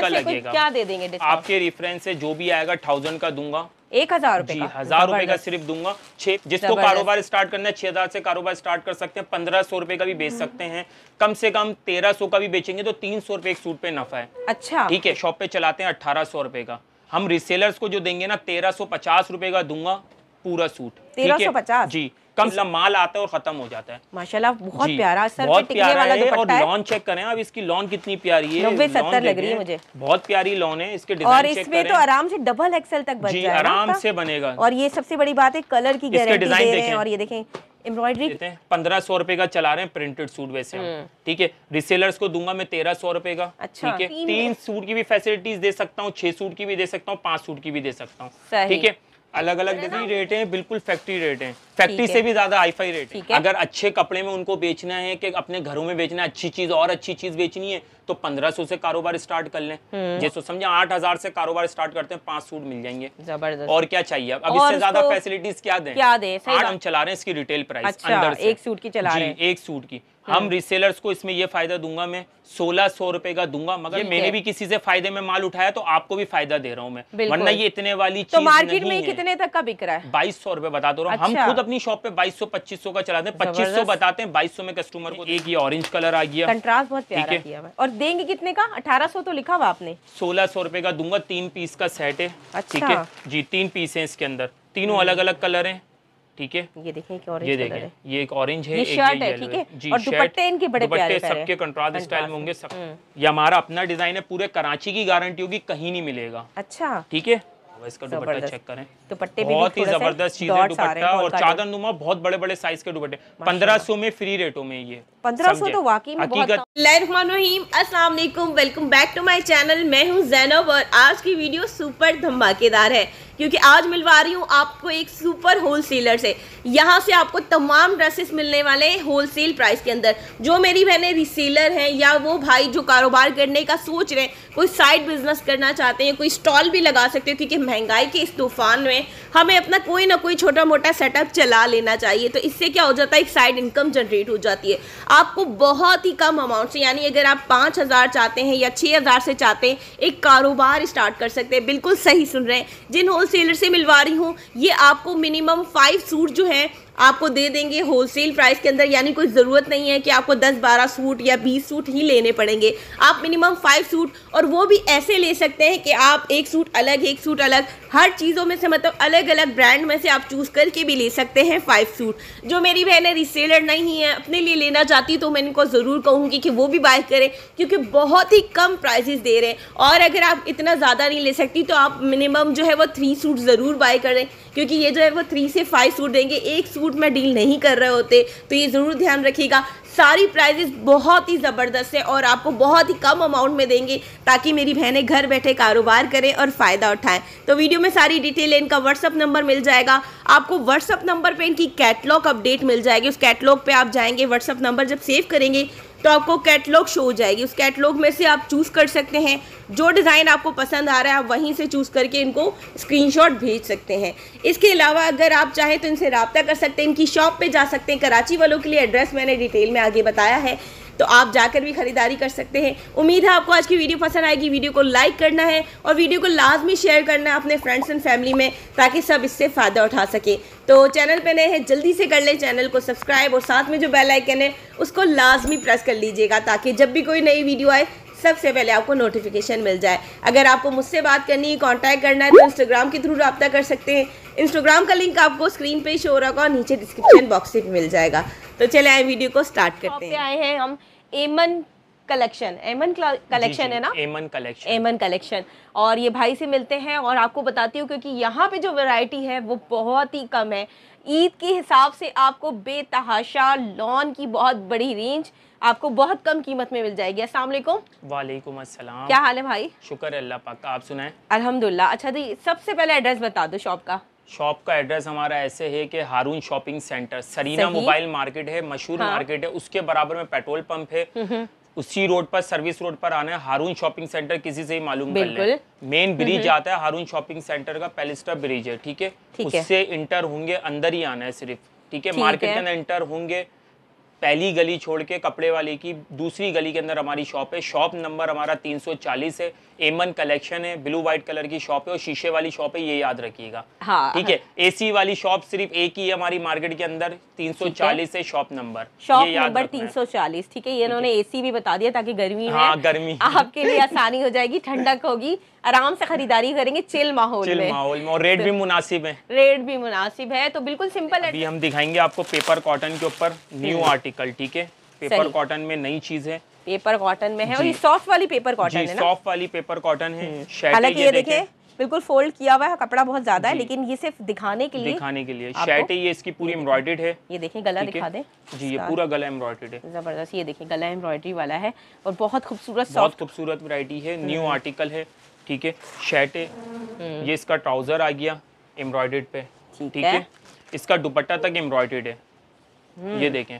का लगेगा क्या दे देंगे आपके रेफरेंस से जो भी आएगा थाउजेंड का दूंगा एक हजार रुपए जी हजार रुपए का सिर्फ दूंगा छह जिसको कारोबार स्टार्ट करना है छह हजार से कारोबार स्टार्ट कर सकते हैं पंद्रह सौ रुपए का भी बेच हम्म। सकते हैं कम से कम तेरह सौ का भी बेचेंगे तो तीन सौ रुपए एक सूट पे नफा है अच्छा ठीक है शॉप पे चलाते हैं अठारह सौ रुपए का हम रिसेलर्स को जो देंगे ना तेरह सौ पचास रुपए का दूंगा पूरा सूट तेरह सौ पचास जी कम माल आता है और खत्म हो जाता है माशाल्लाह बहुत प्यारा सर बहुत प्यारा वाला है और लॉन चेक करें अब इसकी लॉन कितनी प्यारी है नब्बे सत्तर लग रही है मुझे बहुत प्यारी लॉन है इसके और इसमें तो आराम से डबल एक्सएल तक बन जाए आराम से बनेगा और ये सबसे बड़ी बात है कलर की गारंटी दे रहे हैं और ये देखें एम्ब्रॉयडरी पंद्रह सौ रुपए का चला रहे हैं प्रिंटेड सूट वैसे हम्म। ठीक है रिसेलर्स को दूंगा मैं तेरह सौ रुपए का अच्छा, ठीक है तीन सूट की भी फैसिलिटीज दे सकता हूँ छह सूट की भी दे सकता हूँ पांच सूट की भी दे सकता हूँ ठीक है अलग अलग जितनी रेट है बिल्कुल फैक्ट्री रेट है फैक्ट्री से भी ज्यादा हाईफाई रेट है अगर अच्छे कपड़े में उनको बेचना है कि अपने घरों में बेचना है अच्छी चीज और अच्छी चीज बेचनी है तो पंद्रह सौ से कारोबार स्टार्ट कर लें हम्म। जैसे समझे आठ हजार से कारोबार स्टार्ट करते हैं पांच सूट मिल जाएंगे जबरदस्त और क्या चाहिए अब इससे ज्यादा फैसिलिटीज क्या दें क्या दें हम चला रहे हैं इसकी रिटेल प्राइस अच्छा, अंदर एक सूट की चला रहे हैं एक सूट की हम रिसेलर्स हम्म। को इसमें ये फायदा दूंगा मैं सोलह सौ रुपए का दूंगा मगर मैंने भी किसी से फायदे में माल उठाया तो आपको भी फायदा दे रहा हूँ मैं वरना ये इतने वाली तो मार्केट में कितने तक का बिक रहा है बाईस सौ रुपए बता दो तो हम अच्छा। खुद अपनी शॉप पे बाईस सौ पच्चीस सौ का चलाते हैं पच्चीस सौ बताते हैं बाईस सौ में कस्टमर को एक ये ऑरेंज कलर आ गया कंट्रास्ट बहुत ठीक है और देंगे कितने का अठारह सौ तो लिखा हुआ आपने सोलह सौ रुपए का दूंगा तीन पीस का सेट है ठीक है अच्छा। जी तीन पीस है इसके अंदर तीनों अलग अलग कलर है ठीक है ये देखें एक ऑरेंज ये देखें ये एक ऑरेंज है ये शर्ट है ठीक है जी और दुपट्टे इनके बड़े प्यारे सबके कंट्रास्ट स्टाइल में होंगे हम्म। सब ये हमारा अपना डिजाइन है पूरे कराची की गारंटी होगी कहीं नहीं मिलेगा अच्छा ठीक है चादर नुमा बहुत बड़े बड़े साइज के दुपट्टे पंद्रह सौ में फ्री में ये पंद्रह सौ तो वाकई वेलकम बैक टू चैनल मैं हूँ जैनब और आज की वीडियो सुपर धमाकेदार है क्योंकि आज मिलवा रही हूँ आपको एक सुपर होल सेलर से यहाँ से आपको तमाम ड्रेसेस मिलने वाले हैं होल सेल प्राइस के अंदर जो मेरी बहनें रिसेलर हैं या वो भाई जो कारोबार करने का सोच रहे हैं कोई साइड बिजनेस करना चाहते हैं कोई स्टॉल भी लगा सकते हो क्योंकि महंगाई के इस तूफान में हमें अपना कोई ना कोई छोटा मोटा सेटअप चला लेना चाहिए तो इससे क्या हो जाता है एक साइड इनकम जनरेट हो जाती है आपको बहुत ही कम अमाउंट से यानी अगर आप पाँच हज़ार चाहते हैं या छः हज़ार से चाहते हैं एक कारोबार स्टार्ट कर सकते हैं बिल्कुल सही सुन रहे हैं जिन होल सेलर से मिलवा रही हूँ ये आपको मिनिमम फाइव सूट जो है आपको दे देंगे होलसेल प्राइस के अंदर यानी कोई ज़रूरत नहीं है कि आपको 10-12 सूट या 20 सूट ही लेने पड़ेंगे आप मिनिमम फाइव सूट और वो भी ऐसे ले सकते हैं कि आप एक सूट अलग एक सूट अलग हर चीज़ों में से मतलब अलग अलग ब्रांड में से आप चूज़ करके भी ले सकते हैं फाइव सूट जो मेरी बहन है रिसेलर नहीं है अपने लिए लेना चाहती तो मैं इनको ज़रूर कहूँगी कि वो भी बाय करें क्योंकि बहुत ही कम प्राइजेस दे रहे हैं और अगर आप इतना ज़्यादा नहीं ले सकती तो आप मिनिमम जो है वो थ्री सूट ज़रूर बाय करें क्योंकि ये जो है वो थ्री से फाइव सूट देंगे एक सूट में डील नहीं कर रहे होते तो ये ज़रूर ध्यान रखिएगा सारी प्राइजेस बहुत ही ज़बरदस्त है और आपको बहुत ही कम अमाउंट में देंगे ताकि मेरी बहनें घर बैठे कारोबार करें और फ़ायदा उठाएं तो वीडियो में सारी डिटेल इनका व्हाट्सअप नंबर मिल जाएगा आपको व्हाट्सअप नंबर पे इनकी कैटलॉग अपडेट मिल जाएगी उस कैटलॉग पे आप जाएंगे व्हाट्सअप नंबर जब सेव करेंगे तो आपको कैटलॉग शो हो जाएगी उस कैटलॉग में से आप चूज़ कर सकते हैं जो डिज़ाइन आपको पसंद आ रहा है आप वहीं से चूज़ करके इनको स्क्रीनशॉट भेज सकते हैं इसके अलावा अगर आप चाहें तो इनसे रबता कर सकते हैं इनकी शॉप पर जा सकते हैं कराची वालों के लिए एड्रेस मैंने डिटेल में आगे बताया है तो आप जाकर भी ख़रीदारी कर सकते हैं उम्मीद है आपको आज की वीडियो पसंद आएगी वीडियो को लाइक करना है और वीडियो को लाजमी शेयर करना है अपने फ्रेंड्स एंड फैमिली में ताकि सब इससे फ़ायदा उठा सकें तो चैनल पर नए हैं जल्दी से कर लें चैनल को सब्सक्राइब और साथ में जो बेलाइकन है उसको लाजमी प्रेस कर लीजिएगा ताकि जब भी कोई नई वीडियो आए सबसे पहले आपको नोटिफिकेशन मिल जाए अगर आपको मुझसे बात करनी है कॉन्टैक्ट करना है तो इंस्टाग्राम के थ्रू रब्ता कर सकते हैं इंस्टाग्राम का लिंक आपको स्क्रीन पे शो रहा होगा और नीचे डिस्क्रिप्शन बॉक्स में मिल जाएगा तो चले आए वीडियो को स्टार्ट करते हैं आए हैं हम एमन कलेक्शन एमन कलेक्शन है ना एमन कलेक्शन एमन कलेक्शन और ये भाई से मिलते हैं और आपको बताती हूँ क्योंकि यहाँ पे जो वैरायटी है वो बहुत ही कम है ईद के हिसाब से आपको बेतहाशा लॉन की बहुत बड़ी रेंज आपको बहुत कम कीमत में मिल जाएगी असलम वालेकुम असलम क्या हाल है भाई शुक्र अल्लाह पाक आप सुनाए अलहमदुल्ला अच्छा जी तो सबसे पहले एड्रेस बता दो शॉप का शॉप का एड्रेस हमारा ऐसे है कि Haroon shopping centre Sarina mobile market है मशहूर हाँ। मार्केट है उसके बराबर में पेट्रोल पंप है हम्म, हम्म। उसी रोड पर सर्विस रोड पर आना है हारून शॉपिंग सेंटर किसी से ही मालूम कर ले मेन हम्म, ब्रिज आता है हारून शॉपिंग सेंटर का पेलिस्टर ब्रिज है ठीक है उससे इंटर होंगे अंदर ही आना है सिर्फ ठीक है मार्केट के अंदर इंटर होंगे पहली गली छोड़ के कपड़े वाले की दूसरी गली के अंदर हमारी शॉप है शॉप नंबर हमारा 340 है एमन कलेक्शन है ब्लू व्हाइट कलर की शॉप है और शीशे वाली शॉप है ये याद रखिएगा हाँ, ठीक है एसी वाली शॉप सिर्फ एक ही है हमारी मार्केट के अंदर 340 है शॉप नंबर शॉप नंबर 340 ठीक है ये इन्होंने एसी भी बता दिया ताकि गर्मी हाँ गर्मी आपके लिए आसानी हो जाएगी ठंडक होगी आराम से खरीदारी करेंगे चिल माहौल चिल में माहौल में और रेट तो, भी मुनासिब है रेट भी मुनासिब है तो बिल्कुल सिंपल अभी हम दिखाएंगे आपको पेपर कॉटन के ऊपर न्यू हम्म। आर्टिकल ठीक है पेपर कॉटन में नई चीज है पेपर कॉटन में है और ये सॉफ्ट वाली पेपर कॉटन है सॉफ्ट वाली पेपर कॉटन हम्म। है हालांकि ये देखे बिल्कुल फोल्ड किया हुआ है कपड़ा बहुत ज्यादा है लेकिन ये सिर्फ दिखाने के लिए दिखाने के लिए शर्ट है ये इसकी पूरी एम्ब्रॉयडेड है ये देखिए गला दिखा दे जी ये पूरा गला एम्ब्रॉयडेड है जबरदस्त ये देखिए गला एम्ब्रॉयडरी वाला है और बहुत खूबसूरत बहुत खूबसूरत वरायटी है न्यू हम्म। आर्टिकल है ठीक है शर्ट है हम्म। ये इसका ट्राउज़र आ गया एम्ब्रॉयडेड पे ठीक है इसका दुपट्टा तक एम्ब्रॉयडेड है ये हम्म। देखें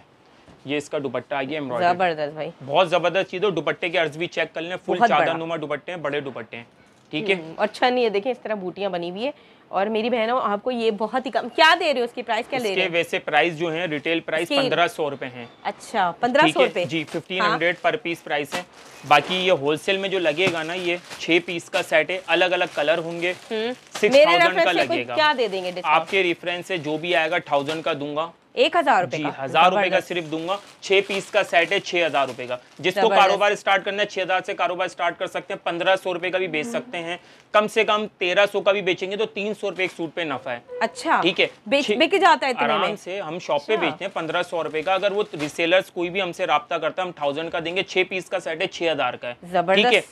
ये इसका दुपट्टा आ गया एम्ब्रॉयडरी जबरदस्त भाई बहुत जबरदस्त चीज है दुपट्टे के अर्ज भी चेक कर लें फुल चादर नुमा दुपट्टे हैं बड़े दुपट्टे हैं ठीक है हम्म, अच्छा नहीं है देखें इस तरह बूटियां बनी हुई है और मेरी बहनों आपको ये बहुत ही कम क्या दे रहे हो उसकी प्राइस क्या ले रहे हो वैसे प्राइस जो है रिटेल प्राइस पंद्रह सौ रूपए है अच्छा पंद्रह सौ रूपए जी fifteen hundred per piece price है बाकी ये होलसेल में जो लगेगा ना ये छह पीस का सेट है अलग अलग कलर होंगे सिक्स हम्म। थाउजेंड का लगेगा क्या दे देंगे आपके रेफरेंस से जो भी आएगा थाउजेंड का दूंगा एक हजार रुपए का हजार रुपए का सिर्फ दूंगा छह पीस का सेट है छह हजार रुपए का जिसको कारोबार स्टार्ट करना है छह हजार से कारोबार स्टार्ट कर सकते हैं पंद्रह सौ रुपए का भी बेच हम्म। सकते हैं कम से कम तेरह सौ का भी बेचेंगे तो तीन सौ रुपए एक सूट पे नफा है अच्छा ठीक है बेच जाता है में से हम शॉप पे अच्छा। बेचते हैं पंद्रह सौ रुपए का अगर वो रिसेलर कोई भी हमसे रहा करता है हम थाउजेंड का देंगे छह पीस का सेट है छह हजार का है ठीक है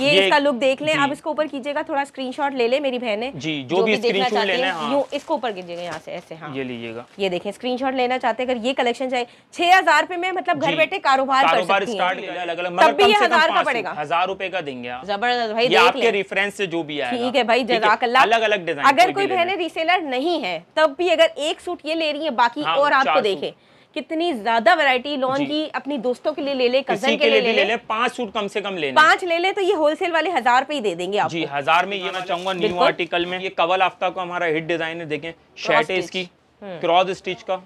ये, ये इसका लुक देख लें आप इसको ऊपर कीजिएगा थोड़ा स्क्रीनशॉट ले ले मेरी बहन ने जी जो, जो भी, भी देखना चाहते हैं हाँ। इसको ऊपर कीजिएगा यहाँ से ऐसे हाँ ये लीजिएगा ये देखें स्क्रीनशॉट लेना चाहते हैं अगर ये कलेक्शन चाहिए छह हजार रुपए में मतलब घर बैठे कारोबार कारोबार स्टार्ट हजार का पड़ेगा हजार रुपए का देंगे जबरदस्त भाई आपके रेफरेंस से जो भी है ठीक है भाई जजाक अलग अलग डिजाइन अगर कोई बहने रिसेलर नहीं है तब भी अगर एक सूट ये ले रही है बाकी हाँ, और आपको देखे कितनी ज्यादा वैरायटी लोन की अपनी दोस्तों के लिए ले ले कजन के लिए ले ले पांच सूट कम से कम ले पांच ले ले तो ये होलसेल वाले हजार पे ही दे देंगे आप जी हजार में ये मैं चाहूंगा न्यू आर्टिकल में ये कवल आफ्ताब का हमारा हिट डिजाइन है देखें शर्ट है इसकी क्रॉस हम्म। स्टिच का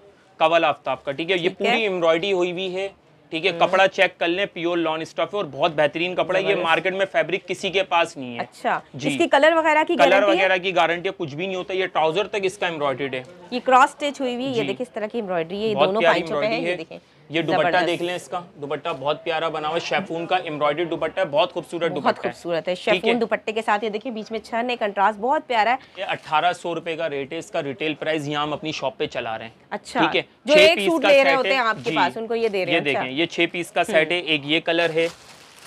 कवल आफ्ताब का ठीक है ये पूरी एम्ब्रॉयडरी हुई हुई है ठीक है कपड़ा चेक कर लें प्योर लॉन स्टॉफ और बहुत बेहतरीन कपड़ा ये मार्केट में फैब्रिक किसी के पास नहीं है अच्छा जी इसकी कलर वगैरह की कलर वगैरह की गारंटी कुछ भी नहीं होता ये ट्राउजर तक इसका एम्ब्रॉयडेड है ये क्रॉस स्टेच हुई हुई है ये देखिए इस तरह की एम्ब्रॉयडरी है ये दोनों पाइचों पे है ये देखिए ये दुपट्टा देख लें इसका दुपट्टा बहुत प्यारा बना हुआ शेफून का एम्ब्रॉयडर्ड दुपट्टा है बहुत खूबसूरत बहुत खूबसूरत है शेफून दुपट्टे के साथ ये देखिए बीच में छन है कंट्रास्ट बहुत प्यारा है ये अठारह सौ रुपए का रेट है इसका रिटेल प्राइस यहाँ हम अपनी शॉप पे चला रहे हैं अच्छा ठीक है जो एक सूट ले रहे होते हैं आपके पास उनको ये दे रहे हैं देखें ये छह पीस का अच्छा। सेट है एक ये कलर है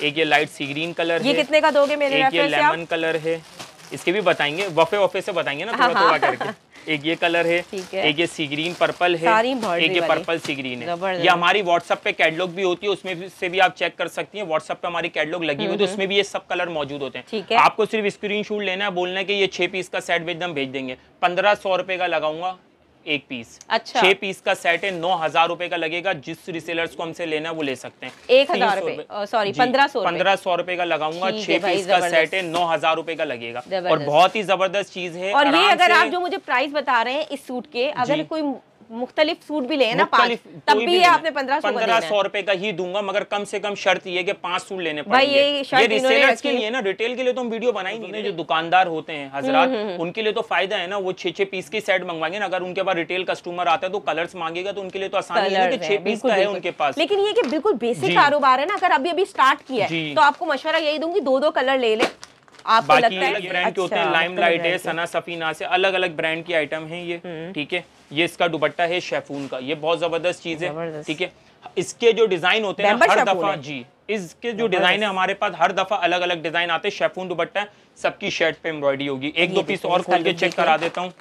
एक ये लाइट सी ग्रीन कलर है ये कितने का दोगे मेरे एक ये लेमन कलर है इसके भी बताएंगे वफे वफे से बताएंगे ना थोड़ा हाँ, हाँ। थोड़ा करके एक ये कलर है, है। एक ये सी ग्रीन पर्पल है एक ये पर्पल सी ग्रीन है ये हमारी व्हाट्सअप पे कैटलॉग भी होती है उसमें से भी आप चेक कर सकती हैं व्हाट्सअप पे हमारी कैटलॉग लगी हुई है तो हम्म, उसमें भी ये सब कलर मौजूद होते हैं आपको सिर्फ स्क्रीन लेना है बोलना है कि ये छह पीस का सेट एकदम भेज देंगे पंद्रह सौ रुपए का लगाऊंगा एक पीस अच्छा छह पीस का सेट है नौ हजार रूपए का लगेगा जिस रिसेलर्स को हमसे लेना है वो ले सकते हैं एक हजार सॉरी पंद्रह सौ पंद्रह सौ रूपए का लगाऊंगा छह पीस का सेट है नौ हजार रूपए का लगेगा और बहुत ही जबरदस्त चीज है और ये अगर आप जो मुझे प्राइस बता रहे हैं इस सूट के अगर कोई मुख्तलिफ सूट भी लेना पाँच तब भी, ये आपने पंद्रह सौ पंद्रह सौ रुपए का ही दूंगा मगर कम से कम शर्त ये कि पांच सूट लेने भाई ये शर्त के लिए ना रिटेल के लिए तो हम वीडियो बनाई नहीं हम्म, जो दुकानदार होते हैं हजरात हम्म, हम्म, उनके लिए तो फायदा है ना वो छह छे पीस की सेट मंगवाएंगे ना अगर उनके पास रिटेल कस्टमर आता है तो कलर्स मांगेगा तो उनके लिए तो आसानी है छह पीस का है उनके पास लेकिन ये बिल्कुल बेसिक कारोबार है ना अगर अभी अभी स्टार्ट किया है तो आपको मशवरा यही दूंगी दो दो कलर ले ले आपको बाकी लगता अलग ब्रांड के होते हैं अच्छा, लाइमलाइट मतलब है सना सफीना से अलग अलग ब्रांड की आइटम है ये हम्म। ठीक है ये इसका दुपट्टा है शेफून का ये बहुत जबरदस्त चीज है ठीक है इसके जो डिजाइन होते हैं हर दफा जी इसके जो डिजाइन है हमारे पास हर दफा अलग अलग डिजाइन आते हैं शेफून दुपट्टा सबकी शर्ट पे एम्ब्रॉयडरी होगी एक दो पीस और खोल के चेक करा देता हूँ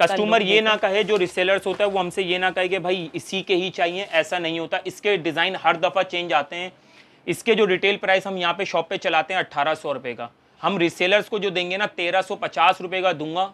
कस्टमर ये ना कहे जो रिसेलर्स होता है वो हमसे ये ना कहे कि भाई इसी के ही चाहिए ऐसा नहीं होता इसके डिज़ाइन हर दफ़ा चेंज आते हैं इसके जो रिटेल प्राइस हम यहाँ पे शॉप पे चलाते हैं अट्ठारह सौ रुपए का हम रिसेलर्स को जो देंगे ना तेरह सौ पचास रूपए का दूंगा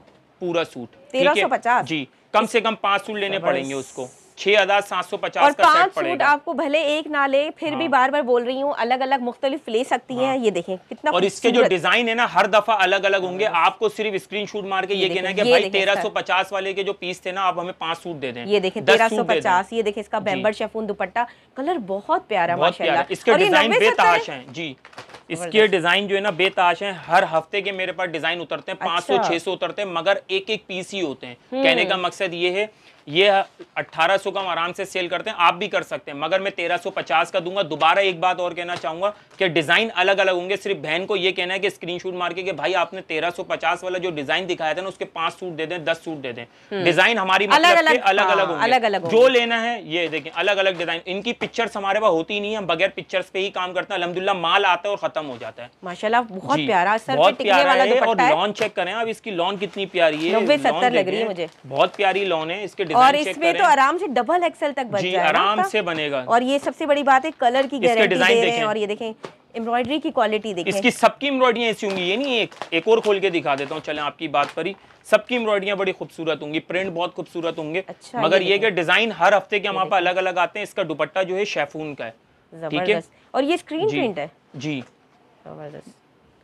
पूरा सूट तेरह सौ पचास जी कम से कम पांच सूट लेने पड़ेंगे उसको छह हजार सात सौ पचास और पांच सूट आपको भले एक ना ले फिर हाँ। भी बार बार बोल रही हूँ अलग अलग मुख्तलिफ ले सकती हाँ। हैं ये देखें कितना और इसके जो डिजाइन है ना हर दफा अलग अलग हाँ। होंगे आपको सिर्फ स्क्रीन शूट मार के ये, कहना है भाई तेरह सौ पचास वाले के जो पीस थे ना आप हमें पांच सूट दे दें ये देखें तेरह सौ पचास ये देखे इसका बेम्बर शेफून दुपट्टा कलर बहुत प्यारा इसके डिजाइन बेताश है जी इसके डिजाइन जो है ना बेताश है हर हफ्ते के मेरे पास डिजाइन उतरते हैं पांच सौ अच्छा। छह सौ उतरते हैं मगर एक एक पीस ही होते हैं हम्म। कहने का मकसद ये है ये 1800 का हम आराम से सेल करते हैं आप भी कर सकते हैं मगर मैं 1350 का दूंगा दोबारा एक बात और कहना चाहूंगा कि डिज़ाइन अलग अलग होंगे सिर्फ बहन को ये कहना है कि स्क्रीनशॉट मार के कि भाई आपने 1350 वाला जो डिज़ाइन दिखाया था ना उसके पांच सूट दे दें दस सूट दे दें डिज़ाइन हम्म। हमारी अलग अलग अलग अलग अलग अलग जो लेना है ये देखें अलग अलग डिज़ाइन इनकी पिक्चर्स हमारे पास होती नहीं है बगैर पिक्चर्स पे ही काम करते हैं अलहमदुल्ला माल आता है और ख़त्म हो जाता है माशाला बहुत प्यारा बहुत प्यारा है और लॉन चेक करें अब इसकी लॉन कितनी प्यारी है बहुत प्यारी लॉन है इसके और इसमें तो आराम से डबल एक्सएल तक बन जाएगा आराम से बनेगा और ये सबसे बड़ी बात है कलर की गारंटी दे और ये देखें एम्ब्रॉयडरी की क्वालिटी देखें इसकी सबकी एम्ब्रॉयडरी ऐसी होंगी ये नहीं एक एक और खोल के दिखा देता हूँ चले आपकी बात पर ही सबकी एम्ब्रॉयडरियाँ बड़ी खूबसूरत होंगी प्रिंट बहुत खूबसूरत होंगे अच्छा, मगर ये कि डिजाइन हर हफ्ते के हमारे पास अलग अलग आते हैं इसका दुपट्टा जो है शेफून का है ठीक है और ये स्क्रीन प्रिंट है जी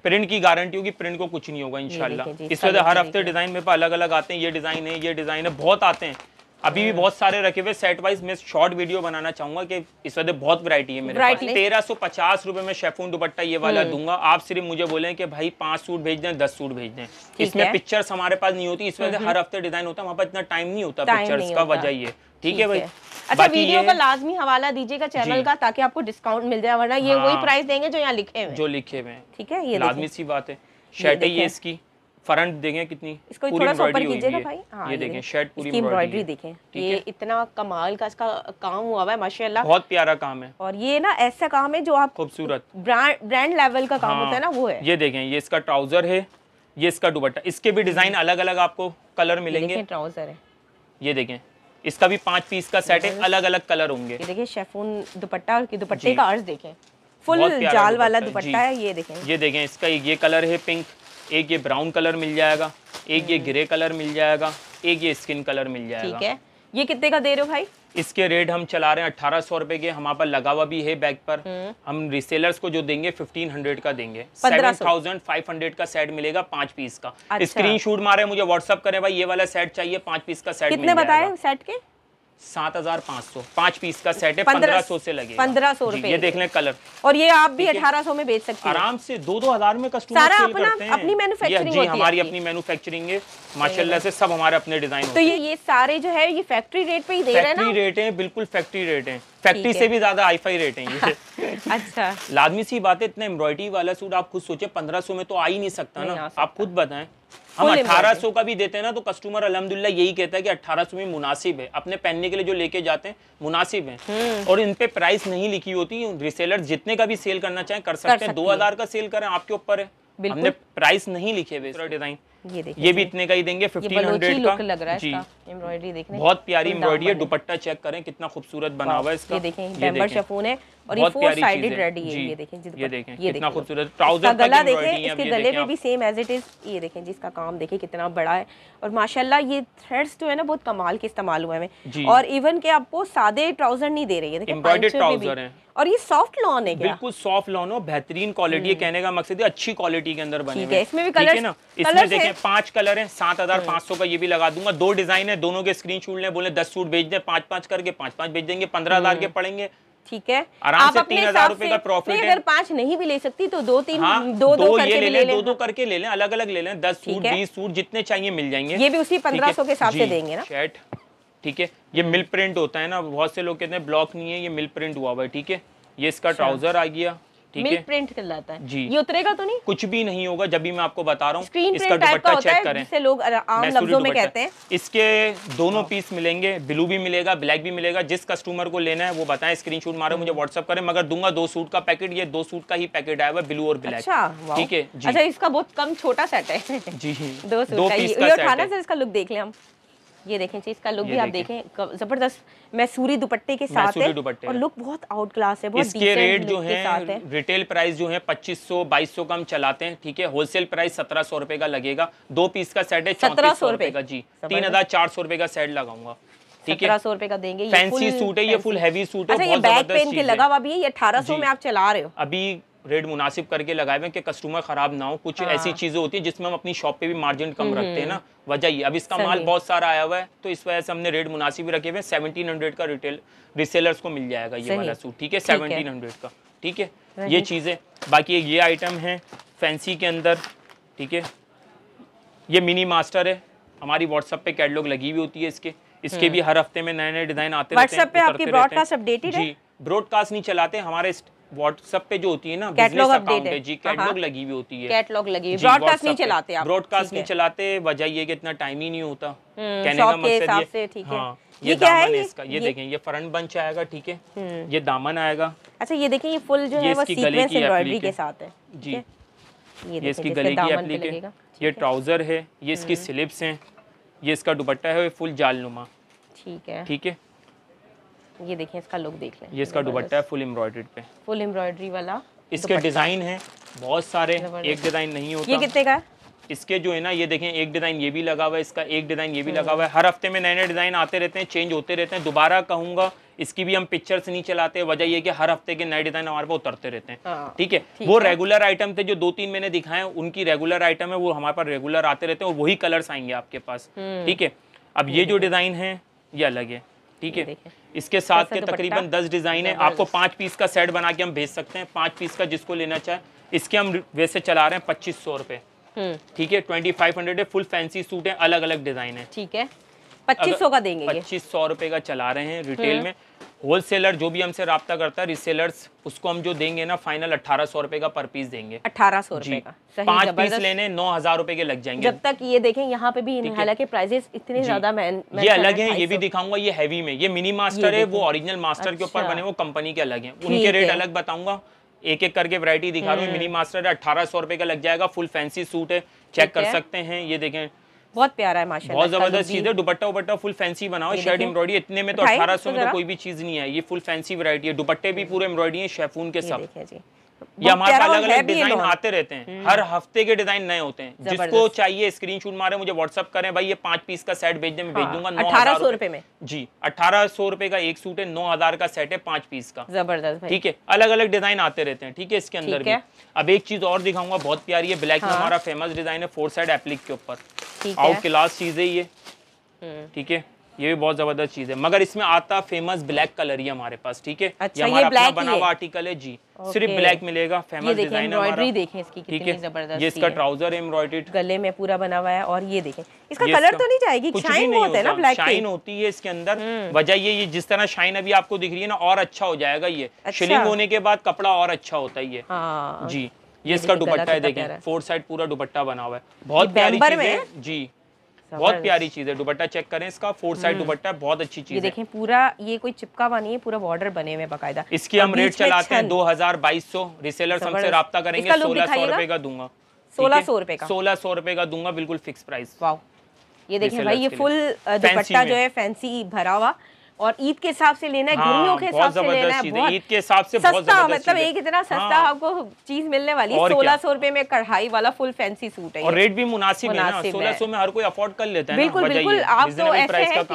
प्रिंट की गारंटी होगी प्रिंट को कुछ नहीं होगा इनशाला इस वजह हर हफ्ते डिजाइन मेरे पास अलग अलग आते हैं ये डिजाइन है ये डिजाइन है बहुत आते हैं अभी भी बहुत सारे रखे हुए सेट वाइज मैं शॉर्ट वीडियो बनाना चाहूंगा कि इस वजह बहुत वैरायटी है मेरे पास तेरह सौ पचास रुपए में शेफून दुपट्टा ये वाला हम्म। दूंगा आप सिर्फ मुझे बोले कि भाई पांच सूट भेज दें दस सूट भेज दें इसमें पिक्चर्स हमारे पास नहीं होती इस वजह हर हफ्ते डिजाइन होता है हमारे पर इतना टाइम नहीं होता पिक्चर्स का वजह ये ठीक है भाई अच्छा वीडियो का लाजमी हवाला दीजिएगा चैनल का ताकि आपको डिस्काउंट मिल जाए वरना ये वही प्राइस हाँ। देंगे जो यहाँ लिखे हुए जो लिखे हुए ठीक है ये लाजमी सी बात है शर्ट है ये इसकी फ्रंट देखें कितनी इसको थोड़ा सा ऊपर कीजिएगा भाई हाँ, ये, देखें शर्ट पूरी एम्ब्रॉयडरी देखें ये इतना कमाल का इसका काम हुआ है माशाल्लाह बहुत प्यारा काम है और ये ना ऐसा काम है जो आप खूबसूरत ब्रांड लेवल का काम होता है ना हाँ। वो है ये देखें ये इसका ट्राउजर है ये इसका दुपट्टा इसके भी डिजाइन हम्म। अलग अलग आपको कलर मिलेंगे ट्राउजर है ये देखें इसका भी पांच पीस का सेट है अलग अलग कलर होंगे ये देखिए शेफून दुपट्टा और दुपट्टे का अर्ज देखें फुल जाल वाला दुपट्टा है ये देखें ये देखें इसका ये कलर है पिंक एक ये ब्राउन कलर मिल जाएगा एक ये ग्रे हम्म। कलर मिल जाएगा एक ये स्किन कलर मिल जाएगा ठीक है ये कितने का दे रहे हो भाई इसके रेट हम चला रहे हैं अठारह सौ रूपए के हमारे पास लगा हुआ भी है बैग पर हम्म। हम रिसेलर्स को जो देंगे फिफ्टीन हंड्रेड का देंगे सेवन थाउजेंड फाइव हंड्रेड का सेट मिलेगा पांच पीस का अच्छा। स्क्रीन शूट मारे मुझे व्हाट्सअप करें भाई ये वाला सेट चाहिए पांच पीस का सेट कितने बताए सेट के सात हजार पाँच सौ पाँच पीस का सेट है पंद्रह सौ से लगे पंद्रह सौ ये देख लें कलर और ये आप भी अठारह सौ में बेच सकते हैं आराम से दो दो हजार में कस्टमर सारा अपना अपनी मैन्युफैक्चरिंग हमारी अपनी मैन्युफैक्चरिंग है माशाल्लाह से सब हमारे अपने डिजाइन तो ये ये सारे जो है ये फैक्ट्री रेट पे ही दे रहे हैं रेट है बिल्कुल फैक्ट्री रेट है फैक्ट्री से भी ज्यादा हाईफाई रेट है अच्छा लादमी सी बात है इतना एम्ब्रॉयडरी वाला सूट आप खुद सोचे पंद्रह सौ में तो आ ही नहीं सकता ना आप खुद बताएं हम अठारह सौ का भी देते हैं ना तो कस्टमर अलहमदुल्ला यही कहता है कि अठारह सौ में मुनासिब है अपने पहनने के लिए जो लेके जाते हैं मुनासिब है हम्म। और इन पे प्राइस नहीं लिखी होती रिसेलर जितने का भी सेल करना चाहे कर सकते हैं दो हजार का सेल करें आपके ऊपर है हमने प्राइस नहीं लिखे हुए डिजाइन ये देखिए ये भी इतने का ही देंगे फिफ्टीन हंड्रेड का लग रहा है जी एम्ब्रॉयडरी बहुत प्यारी एम्ब्रॉयडरी है दुपट्टा चेक करें कितना खूबसूरत बना हुआ है इसका ये देखें है और ये फोर साइडेड रेडी है ये देखें ये देखें कितना खूबसूरत ट्राउजर गला देखें इसके गले में भी सेम एज इट इज ये देखें जिसका काम देखे कितना बड़ा है और माशाला ये थ्रेड्स जो है ना बहुत कमाल के इस्तेमाल हुए हैं और इवन के आपको सादे ट्राउजर नहीं दे रही है ट्राउजर है और ये सॉफ्ट लॉन है बिल्कुल सॉफ्ट लॉन हो बेहतरीन क्वालिटी हम्म। कहने का मकसद है अच्छी क्वालिटी के अंदर बने है इसमें भी कलर ना इसमें देखे हैं पांच कलर हैं सात हजार हम्म। पांच सौ का ये भी लगा दूंगा दो डिजाइन है दोनों के स्क्रीन शूट ने बोले दस सूट भेज दें पांच पांच करके पांच पांच भेज देंगे पंद्रह हजार के हम्म। पड़ेंगे ठीक है आराम से तीन हजार रूपए का प्रॉफिट अगर पांच नहीं भी ले सकती तो दो तीन हाँ, दो दो, दो करके ले, लें दो दो करके ले लें अलग अलग ले लें दस सूट बीस सूट जितने चाहिए मिल जाएंगे ये भी उसी पंद्रह सौ के हिसाब से देंगे ना शर्ट ठीक है ये मिल प्रिंट होता है ना बहुत से लोग कहते हैं ब्लॉक नहीं है ये मिल प्रिंट हुआ हुआ है ठीक है ये इसका ट्राउजर अच्छा। आ गया मिल्क प्रिंट कहलाता है जी ये उतरेगा तो नहीं कुछ भी नहीं होगा जब भी मैं आपको बता रहा हूँ इसका दुपट्टा चेक करें जिसे लोग आम लफ्जों में कहते हैं इसके दोनों पीस हाँ। मिलेंगे ब्लू भी मिलेगा ब्लैक भी मिलेगा जिस कस्टमर को लेना है वो बताएं स्क्रीनशॉट मारो मुझे व्हाट्सअप हम्म। करें मगर दूंगा दो सूट का पैकेट ये दो सूट का ही पैकेट आया हुआ ब्लू और ब्लैक अच्छा, ठीक है अच्छा इसका बहुत कम छोटा सेट है जी दो सूट का ये उठाना इसका लुक देख ले हम ये देखें चीज का लुक भी आप देखें जबरदस्त मैसूरी दुपट्टे के साथ है और लुक बहुत आउट क्लास है बहुत इसके रेट जो है रिटेल प्राइस जो है पच्चीस सौ बाईस सौ का हम चलाते हैं ठीक है होलसेल प्राइस सत्रह सौ रुपए का लगेगा दो पीस का सेट है सत्रह सौ रुपए का जी तीन हजार चार सौ रुपए का सेट लगाऊंगा ठीक है सौ रुपए का देंगे फैंसी सूट है ये फुल हैवी सूट है अच्छा, बैक पेन के लगा हुआ भी है ये अठारह सौ में आप चला रहे हो अभी रेट मुनासिब करके लगाए हुए कि कस्टमर खराब ना हो कुछ हाँ। ऐसी चीज़ें होती है जिसमें हम अपनी शॉप पे भी मार्जिन कम हम्म। रखते हैं ना वजह ये अब इसका माल बहुत सारा आया हुआ है तो इस वजह से हमने रेट मुनासिब रखे हुए सेवनटीन हंड्रेड का रिटेल रिसेलर्स को मिल जाएगा ये वाला सूट ठीक है सेवनटीन हंड्रेड का ठीक है ये चीज़ें बाकी ये आइटम है फैंसी के अंदर ठीक है ये मिनी मास्टर है हमारी व्हाट्सअप पे कैटलॉग लगी हुई होती है इसके इसके हम्म। भी हर हफ्ते में नए नए डिजाइन आते रहते हैं पे आपकी ब्रॉडकास्ट अपडेटेड है जी ब्रॉडकास्ट नहीं चलाते हमारे व्हाट्सएप पे जो होती है ना कैटलॉग अकाउंट है जी कैटलॉग हाँ, हाँ। लगी हुई होती है कैटलॉग लगी हुई ब्रॉडकास्ट नहीं चलाते आप ब्रॉडकास्ट नहीं चलाते वजह ये कि इतना टाइम ही नहीं होता हम्म, कहने का मकसद ये ठीक है हाँ, ये, ये क्या है इसका ये, ये देखें ये फ्रंट बंच आएगा ठीक है हम्म। ये दामन आएगा अच्छा ये देखें ये फुल जो है वो सीक्वेंस एम्ब्रॉयडरी के साथ है जी ये इसकी गले की एप्लीक है ये ट्राउजर है ये इसकी स्लिप्स हम्म। हैं ये इसका दुपट्टा है फुल जालनुमा ठीक है ठीक है ये देखिए इसका लुक देख लें ये इसका दुपट्टा है फुल एम्ब्रॉयडरी पे फुल एम्ब्रॉयडरी वाला इसके डिजाइन है बहुत सारे एक डिजाइन नहीं होता ये कितने का इसके जो है ना ये देखें एक डिज़ाइन ये भी लगा हुआ है इसका एक डिज़ाइन ये भी लगा हुआ है हम्म। हर हफ्ते में नए नए डिज़ाइन आते रहते हैं चेंज होते रहते हैं दोबारा कहूंगा इसकी भी हम पिक्चर्स नहीं चलाते वजह ये कि हर हफ्ते के नए डिज़ाइन हमारे पास उतरते रहते हैं हाँ, ठीक है वो रेगुलर आइटम थे जो दो तीन मैंने दिखाए उनकी रेगुलर आइटम है वो हमारे पास रेगुलर आते रहते हैं वही कलर्स आएंगे आपके पास हम्म। ठीक है अब ये जो डिज़ाइन है ये अलग है ठीक है इसके साथ के तो तकरीबन दस डिज़ाइन है आपको पांच पीस का सेट बना के हम भेज सकते हैं पांच पीस का जिसको लेना चाहे इसके हम वैसे चला रहे हैं पच्चीस सौ रूपए हम्म। ठीक है ट्वेंटी फाइव हंड्रेड है फुल फैंसी सूट है अलग अलग डिज़ाइन है ठीक है पच्चीस सौ का देंगे पच्चीस सौ रूपये का चला रहे हैं रिटेल हम्म। में होल सेलर जो भी हमसे रबता करता है रिसेलर्स उसको हम जो देंगे ना फाइनल अठारह सौ रुपए का पर पीस देंगे अठारह सौ रुपए का पांच पीस लेने नौ हजार रुपए के लग जाएंगे जब तक ये देखें यहाँ पे भी हालांकि प्राइसेस इतने ज्यादा मैं ये अलग है ये भी दिखाऊंगा ये हैवी में ये मिनी मास्टर है वो ओरिजिनल मास्टर के ऊपर अच्छा। बने वो कंपनी के अलग है उनके रेट अलग बताऊंगा एक एक करके वरायटी दिखा रहा हूँ मिनी हम्म। मास्टर है अठारह सौ रुपए का लग जाएगा फुल फैंसी सूट है चेक कर सकते हैं ये देखें बहुत प्यारा है माशा बहुत जबरदस्त चीज है दुपट्टा उपट्टा फुल फैंसी बनाओ शर्ट एम्ब्रॉयडरी इतने में तो अठारह सौ में तो कोई भी चीज नहीं है ये फुल फैंसी वरायटी है दुपट्टे भी पूरे एम्ब्रॉयडरी है शेफून के साथ ये हमारे पास अलग अलग डिजाइन आते रहते हैं हम्म। हर हफ्ते के डिजाइन नए होते हैं जिसको चाहिए स्क्रीन शूट मारे मुझे व्हाट्सअप करें भाई ये पांच पीस का सेट भेजने में भेज हाँ, दूंगा अठारह सौ रुपए में जी अठारह सौ रुपए का एक सूट है नौ हजार का सेट है पांच पीस का जबरदस्त ठीक है अलग अलग डिजाइन आते रहते हैं ठीक है इसके अंदर भी अब एक चीज और दिखाऊंगा बहुत प्यारी है ब्लैक में हाँ। हमारा फेमस डिजाइन है फोर साइड एप्लिक के ऊपर आउट क्लास चीज है ये हम्म। ठीक है ये भी बहुत ज़बरदस्त चीज़ है मगर इसमें आता फेमस ब्लैक कलर ही हमारे पास ठीक है अच्छा, ये हमारा अपना बना हुआ आर्टिकल है जी सिर्फ ब्लैक मिलेगा फेमस ये डिजाइन एम्ब्रॉयडरी देखें इसकी ठीक है जबरदस्त ये इसका ट्राउजर एम्ब्रॉइडेड गले में पूरा बना हुआ है और ये देखें इसका ये कलर तो नहीं जाएगी शाइन होता है ना ब्लैक शाइन होती है इसके अंदर हम्म। वजह ये ये जिस तरह शाइन अभी आपको दिख रही है ना और अच्छा हो जाएगा ये शिलिंग अच्छा। होने के बाद कपड़ा और अच्छा होता है ये हाँ। जी ये इसका दुपट्टा है देखें फोर साइड पूरा दुपट्टा बना हुआ है बहुत प्यारी चीज है जी बहुत प्यारी चीज है दुपट्टा चेक करें इसका फोर साइड हम्म। दुपट्टा बहुत अच्छी चीज है देखिए पूरा ये कोई चिपका हुआ नहीं है पूरा बॉर्डर बने हुए बकायदा इसकी हम रेट चलाते हैं दो हजार बाईस सौ रिसेलर हमसे रहा करेंगे सोलह सौ रुपए का दूंगा सोलह सौ रुपए का सोलह सौ रुपए का दूंगा बिल्कुल फिक्स प्राइस ये देखिए भाई ये फुल दुपट्टा जो है फैंसी भरा हुआ और ईद के हिसाब से लेना है हाँ, गर्मियों के हिसाब से लेना है ईद के हिसाब से सस्ता मतलब एक इतना सस्ता हाँ। आपको चीज मिलने वाली है सोलह सौ रुपए में कढ़ाई वाला फुल फैंसी सूट है और रेट भी मुनासिब है सोलह सौ में हर कोई अफोर्ड कर लेता है बिल्कुल बिल्कुल आप तो ऐसे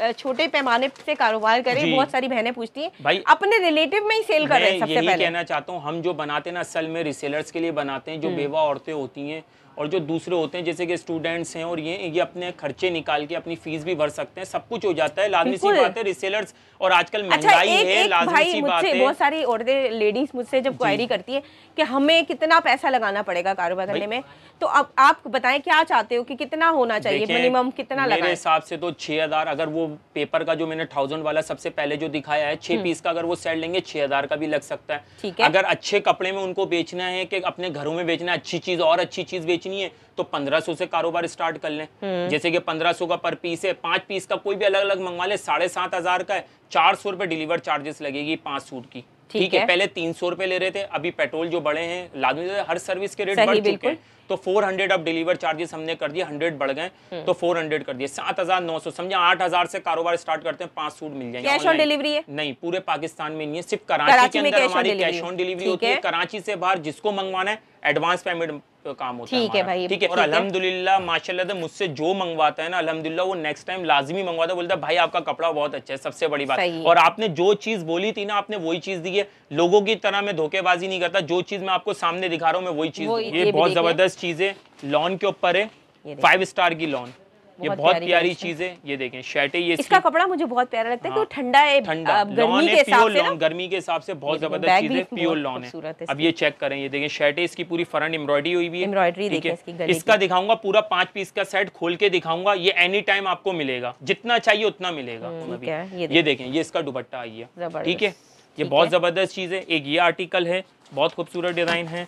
है छोटे पैमाने से कारोबार करें बहुत सारी बहनें पूछती है अपने रिलेटिव में ही सेल कर रहे हैं सबसे पहले कहना चाहता हूँ हम जो बनाते ना असल में रिसेलर्स के लिए बनाते हैं जो हम्म। बेवा औरतें होती है और जो दूसरे होते हैं जैसे कि स्टूडेंट्स हैं और ये ये अपने खर्चे निकाल के अपनी फीस भी भर सकते हैं सब कुछ हो जाता है लाजमी सी बात है रिसेलर्स और आजकल अच्छा, महंगाई अच्छा, है लाजमी सी बात है बहुत सारी औरतें लेडीज मुझसे जब क्वायरी करती है कि हमें कितना पैसा लगाना पड़ेगा कारोबार करने में तो अब आप बताएं क्या चाहते हो कि कितना होना चाहिए मिनिमम कितना लगा मेरे हिसाब से तो छह हजार अगर वो पेपर का जो मैंने थाउजेंड वाला सबसे पहले जो दिखाया है छह पीस हम्म। का अगर वो सेट लेंगे छह हजार का भी लग सकता है अगर अच्छे कपड़े में उनको बेचना है कि अपने घरों में बेचना है अच्छी चीज और अच्छी चीज बेचनी बेचनी है तो 1500 से कारोबार स्टार्ट कर लें हम्म। जैसे कि 1500 का पर पीस है पांच पीस का कोई भी अलग अलग मंगवा ले साढ़े सात हजार का है चार सौ रुपए डिलीवर चार्जेस लगेगी पांच सूट की ठीक है पहले तीन सौ रुपए ले रहे थे अभी पेट्रोल जो बड़े हैं लादमी हर सर्विस के रेट बढ़ चुके हैं तो 400 अब डिलीवर चार्जेस हमने कर दिए 100 बढ़ गए हम्म। तो 400 कर दिए 7,900 समझे 8,000 से कारोबार स्टार्ट करते हैं पांच सूट मिल जाएंगे कैश ऑन डिलीवरी है नहीं पूरे पाकिस्तान में नहीं है सिर्फ कराची, कराची के अंदर हमारी कैश ऑन डिलीवरी होती है कराची से बाहर जिसको मंगवाना है एडवांस पेमेंट काम होता है ठीक है भाई ठीक है और अलहमदुल्ला माशाल्लाह मुझसे जो मंगवाता है ना अलहमदुल्ला वो नेक्स्ट टाइम लाजमी मंगवाता है बोलता है भाई आपका कपड़ा बहुत अच्छा है सबसे बड़ी बात और आपने जो चीज़ बोली थी ना आपने वही चीज़ दी है लोगों की तरह मैं धोखेबाजी नहीं करता जो चीज़ मैं आपको सामने दिखा रहा हूँ मैं वही चीज़ ये बहुत ज़बरदस्त चीज़ है लॉन के ऊपर है फाइव स्टार की लॉन ये बहुत प्यारी चीज है ये देखें शर्टे ये इसका कपड़ा मुझे बहुत प्यारा लगता है तो हाँ, ठंडा है ठंडा गर्मी के हिसाब गर्मी के हिसाब से बहुत जबरदस्त चीज है प्योर लॉन है अब ये चेक करें ये देखें शर्टे इसकी पूरी फ्रंट एम्ब्रॉयडरी हुई हुई है इसका दिखाऊंगा पूरा पांच पीस का सेट खोल के दिखाऊंगा ये एनी टाइम आपको मिलेगा जितना चाहिए उतना मिलेगा हम्म, ये देखें ये इसका दुपट्टा आई है ठीक है ये बहुत जबरदस्त चीज है एक ये आर्टिकल है बहुत खूबसूरत डिजाइन है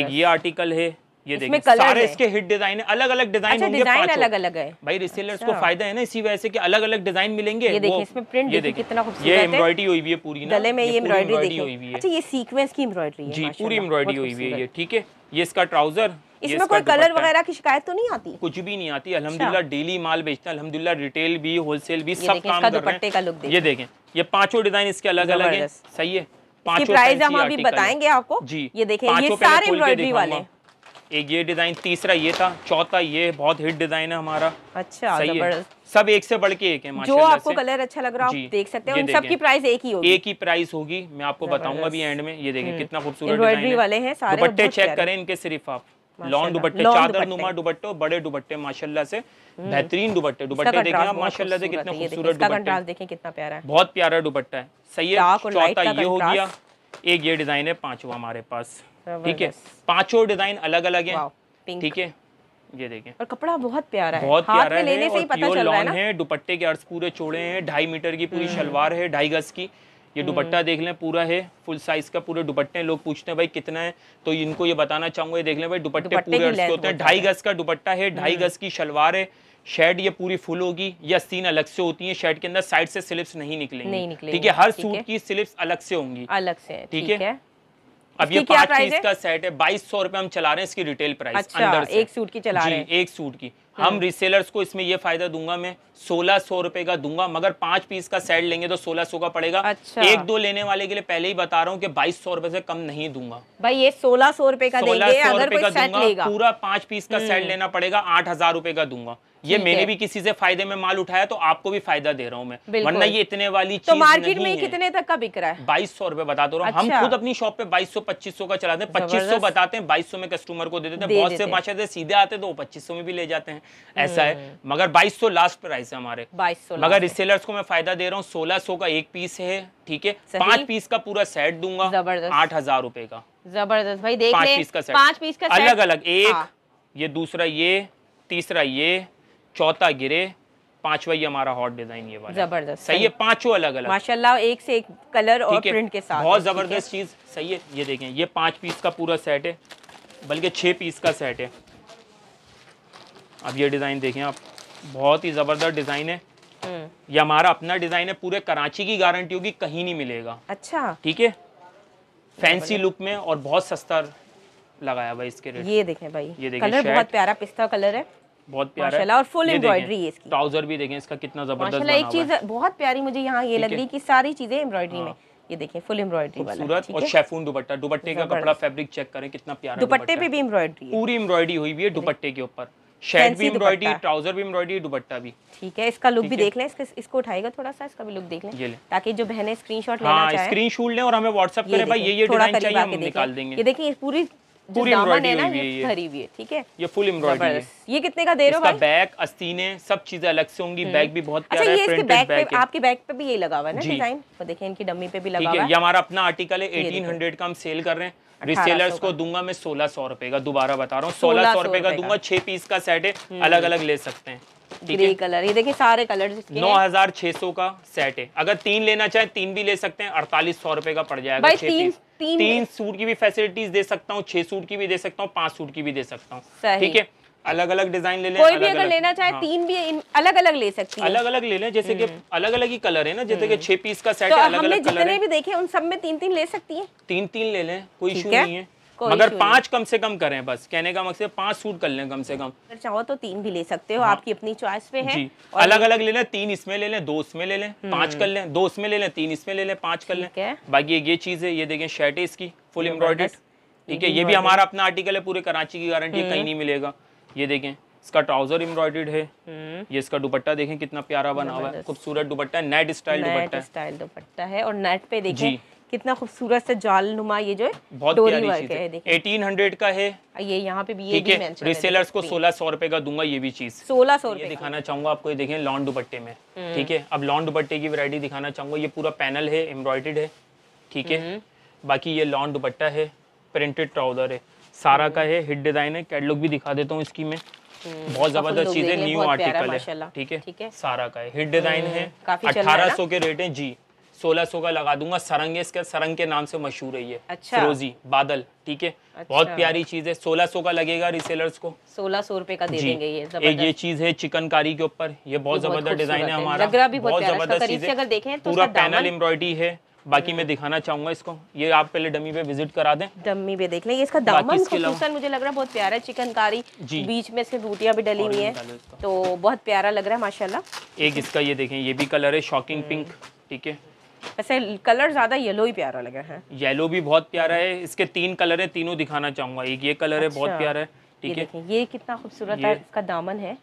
एक ये आर्टिकल है ये देखिए सारे इसके हिट डिजाइन अलग अलग डिजाइन अच्छा, डिजाइन अलग अलग है भाई रिसेलर्स अच्छा। को फायदा है ना इसी वजह से कि अलग अलग डिजाइन मिलेंगे ये देखिए इसमें प्रिंट देखिए कितना खूबसूरत ये एम्ब्रॉयडरी हुई हुई है पूरी ना गले में ये एम्ब्रॉयडरी हुई हुई है अच्छा ये सीक्वेंस की एम्ब्रॉयडरी है जी पूरी एम्ब्रॉयडरी हुई हुई है ये ठीक है ये इसका ट्राउजर इसमें कोई कलर वगैरह की शिकायत तो नहीं आती कुछ भी नहीं आती अच्छा। अलहमदुल्ला डेली माल बेचते हैं अलहमदुल्ला रिटेल भी होलसेल भी सब काम कर रहे हैं ये देखें ये पांचों डिजाइन इसके अलग अलग है सही है प्राइस हम अभी बताएंगे आपको जी ये देखें ये सारे एम्ब्रॉयडरी वाले एक ये डिज़ाइन तीसरा ये था चौथा ये बहुत हिट डिज़ाइन है हमारा अच्छा सही है सब एक से बढ़ के एक है जो आपको कलर अच्छा लग रहा है आप देख सकते हैं उन सबकी प्राइस एक ही होगी एक ही प्राइस होगी मैं आपको बताऊंगा अभी एंड में ये देखें हम्म। कितना खूबसूरत वाले हैं सारे दुपट्टे चेक करें इनके सिर्फ आप लॉन्ग दुपट्टे चादर नुमा दुपट्टे और बड़े दुपट्टे माशाल्लाह से हम्म। बेहतरीन दुपट्टे दुपट्टे देखें आप माशाल्लाह से कितने खूबसूरत दुपट्टे देखें कितना प्यारा है बहुत प्यारा दुपट्टा है सही है चौथा ये हो गया एक ये डिजाइन है पांचवा हमारे पास ठीक है पांचों डिजाइन अलग अलग है ठीक है ये देखें और कपड़ा बहुत प्यारा है बहुत प्यारा है लेने से ही पता चल रहा है ना दुपट्टे के अर्थ पूरे चौड़े हैं ढाई मीटर की पूरी हम्म। शलवार है ढाई गज की ये हम्म। दुपट्टा देख लें पूरा है फुल साइज का पूरे दुपट्टे लोग पूछते हैं भाई कितना है तो इनको ये बताना चाहूंगा देख लें भाई दुपट्टे पूरे होते हैं ढाई गज का दुपट्टा है ढाई हम्म। गज की शलवार है शेड ये पूरी फुल होगी या सीन अलग से होती है शेड के अंदर साइड से स्लिप्स नहीं निकलेंगी ठीक है हर सूट की स्लिप्स अलग से होंगी अलग से ठीक है अब ये पांच पीस का सेट है बाईस सौ रुपए हम चला रहे हैं इसकी रिटेल प्राइस अच्छा, अंदर से एक सूट की चला रहे हैं एक सूट की हम रिसेलर्स हाँ। को इसमें ये फायदा दूंगा मैं सोलह सौ रुपए का दूंगा मगर पांच पीस का सेट लेंगे तो सोलह सौ का पड़ेगा अच्छा। एक दो लेने वाले के लिए पहले ही बता रहा हूँ कि बाईस सौ रुपए से कम नहीं दूंगा भाई ये सोलह सौ रुपए का सोलह सौ रुपए का दूंगा पूरा पांच पीस का सेट हम्म। लेना पड़ेगा आठ हजार रुपए का दूंगा ये मैंने भी किसी से फायदे में माल उठाया तो आपको भी फायदा दे रहा हूँ मैं वरना ये इतने वाली तो मार्केट में कितने तक का बिक रहा है बाईस सौ रुपए बता दो तो रहा अच्छा। हम खुद अपनी शॉप पे बाईस सौ पच्चीस सौ का चलाते हैं पच्चीस सौ बताते हैं बाईस सौ में कस्टमर को दे देते हैं बहुत से माशा सीधे आते तो वो पच्चीस सौ में भी ले जाते हैं ऐसा है हम्म। मगर बाईस सौ लास्ट प्राइस प्राइस है हमारे बाईस सौ मगर रिसेलर्स को मैं फायदा दे रहा हूँ सोलह सो का एक पीस है ठीक है पांच पीस का पूरा सेट दूंगा आठ हजार रूपए का जबरदस्त भाई देख पांच पीस का सेट पांच पीस का अलग अलग एक हाँ। ये दूसरा ये तीसरा ये चौथा गिरे पांचवा ये हमारा हॉट डिजाइन ये वाला जबरदस्त सही है पांचों अलग अलग माशाल्लाह एक से एक कलर और प्रिंट के साथ बहुत जबरदस्त चीज सही है ये देखें ये पांच पीस का पूरा सेट है बल्कि छह पीस का सेट है अब ये डिजाइन देखें आप बहुत ही ज़बरदस्त डिज़ाइन है ये हमारा हम्म। अपना डिज़ाइन है पूरे कराची की गारंटी होगी कहीं नहीं मिलेगा अच्छा ठीक है फैंसी लुक में और बहुत सस्ता लगाया भाई इसके रेट ये देखें भाई ये देखें कलर बहुत प्यारा पिस्ता कलर है बहुत प्यारा और फुल एम्ब्रॉयडरी है ट्राउजर भी देखें इसका कितना जबरदस्त एक चीज बहुत प्यारी मुझे यहाँ ये लग रही कि सारी चीजें एम्ब्रॉयडरी हाँ। में ये देखिए फुल एम्ब्रॉयडरी सूरत और शेफून दुपट्टा दुपट्टे का कपड़ा फैब्रिक चेक करें कितना प्यारा दुपट्टे पे भी एम्ब्रॉयडरी पूरी एम्ब्रॉयडरी हुई हुई है दुपट्टे के ऊपर शर्ट भी एम्ब्रॉयडरी ट्राउजर भी एम्ब्रॉयडरी दुपट्टा भी ठीक है इसका लुक भी देख लें इसके, इसको उठाएगा थोड़ा सा इसका भी लुक देख लें ताकि जो बहनें स्क्रीनशॉट लेना चाहे हां स्क्रीनशॉट लें और हमें WhatsApp करें भाई ये ये डिजाइन चाहिए हम निकाल देंगे ये देखिए पूरी पूरी एम्ब्रॉयडरी है ये भरी हुई है ठीक है ये फुल एम्ब्रॉयडरी है ये कितने का दे रहे हो भाई बैक अस्तीने सब चीजें अलग से होंगी बैक हम्म। भी बहुत अच्छा, प्यारा अच्छा, ये इसके बैग पे आपके बैक पे भी यही लगा हुआ है ना डिजाइन वो देखिए इनकी डमी पे भी लगा हुआ है ये हमारा अपना आर्टिकल है 1800 का हम सेल कर रहे हैं रिसेलर्स को दूंगा मैं सोलह सौ रुपए का दोबारा बता रहा हूँ सोलह सौ रुपए का दूंगा छह पीस का सेट है हम्म। अलग अलग ले सकते हैं ग्रे कलर ये देखिए सारे कलर नौ हजार छह सौ का सेट है अगर तीन लेना चाहे तीन भी ले सकते हैं अड़तालीस सौ रुपए का पड़ जाएगा भाई तीन, तीन, तीन सूट की भी फैसिलिटीज दे सकता हूँ छह सूट की भी दे सकता हूँ पांच सूट की भी दे सकता हूँ ठीक है अलग अलग डिजाइन ले लें कोई भी अगर लेना चाहे हाँ। तीन भी इन, अलग अलग ले सकती है अलग अलग ले लें जैसे कि हम्म। अलग अलग ही कलर है ना जैसे कि हम्म। छह पीस का सेट तो है अलग अलग जितने भी देखे उन सब में तीन तीन ले सकती है तीन तीन ले लें कोई इशू नहीं है मगर पांच कम से कम करें बस कहने का मकसद पांच सूट कर लें कम से कम अगर चाहो तो तीन भी ले सकते हो हाँ। आपकी अपनी चॉइस पे है अलग अलग ले लें तीन इसमें ले लें दो इसमें ले लें पांच हम्म। कर लें दो इसमें ले लें तीन इसमें ले लें पांच कर लें बाकी ये चीज है ये देखें शर्ट है इसकी फुल एम्ब्रॉयडेड ठीक है ये भी हमारा अपना आर्टिकल है पूरे कराची की गारंटी कहीं नहीं मिलेगा ये देखें इसका ट्राउजर एम्ब्रॉयडेड है हम्म। ये इसका दुपट्टा देखें कितना प्यारा बना हुआ है खूबसूरत दुपट्टा नेट स्टाइल दुपट्टा स्टाइल दुपट्टा है और नेट पे देखिए कितना खूबसूरत से जाल नुमा ये जो है बहुत प्यारी है एटीन हंड्रेड का है ये यहाँ पे भी ये भी रिसेलर्स को सोलह सौ रुपए का दूंगा ये भी चीज सोलह सौ रूपये दिखाना चाहूंगा आपको ये देखें लॉन्ड दुपट्टे में हम्म। ठीक है अब लॉन्ड दुपट्टे की वरायटी दिखाना चाहूंगा ये पूरा पैनल है एम्ब्रॉयडेड है ठीक है हम्म। बाकी ये लॉन्ड दुपट्टा है प्रिंटेड ट्राउजर है सारा का है हिट डिजाइन है कैटलॉग भी दिखा देता हूँ इसकी मैं हम्म, बहुत जबरदस्त चीज है न्यू आर्टिकल है ठीक है सारा का है हिट हम्म, डिजाइन है अठारह सौ के रेट है जी सोलह सौ का लगा दूंगा सरंग इसका सरंग के नाम से मशहूर है ये अच्छा। फिरोजी बादल ठीक है अच्छा। बहुत प्यारी चीज है सोलह सौ का लगेगा रिसेलर्स को सोलह सौ रूपये का दे देंगे ये एक ये चीज है चिकनकारी के ऊपर ये बहुत जबरदस्त डिजाइन है हमारा बहुत जबरदस्त चीज है तो पूरा पैनल एम्ब्रॉयडरी है बाकी मैं दिखाना चाहूंगा इसको ये आप पहले डमी पे विजिट करा दें डमी पे देख लें ये इसका दामन खूबसूरत मुझे लग रहा बहुत प्यारा चिकनकारी बीच में इसके बूटियां भी डली हुई है तो बहुत प्यारा लग रहा है माशाल्लाह एक इसका ये देखें ये भी कलर है शॉकिंग पिंक हम्म। ठीक है वैसे कलर ज़्यादा येलो ही प्यारा लग रहा है येलो भी बहुत प्यारा है इसके तीन कलर है तीनों दिखाना चाहूंगा एक ये कलर है अच्छा। बहुत प्यारा है ठीक है ये कितना खूबसूरत है इसका दामन है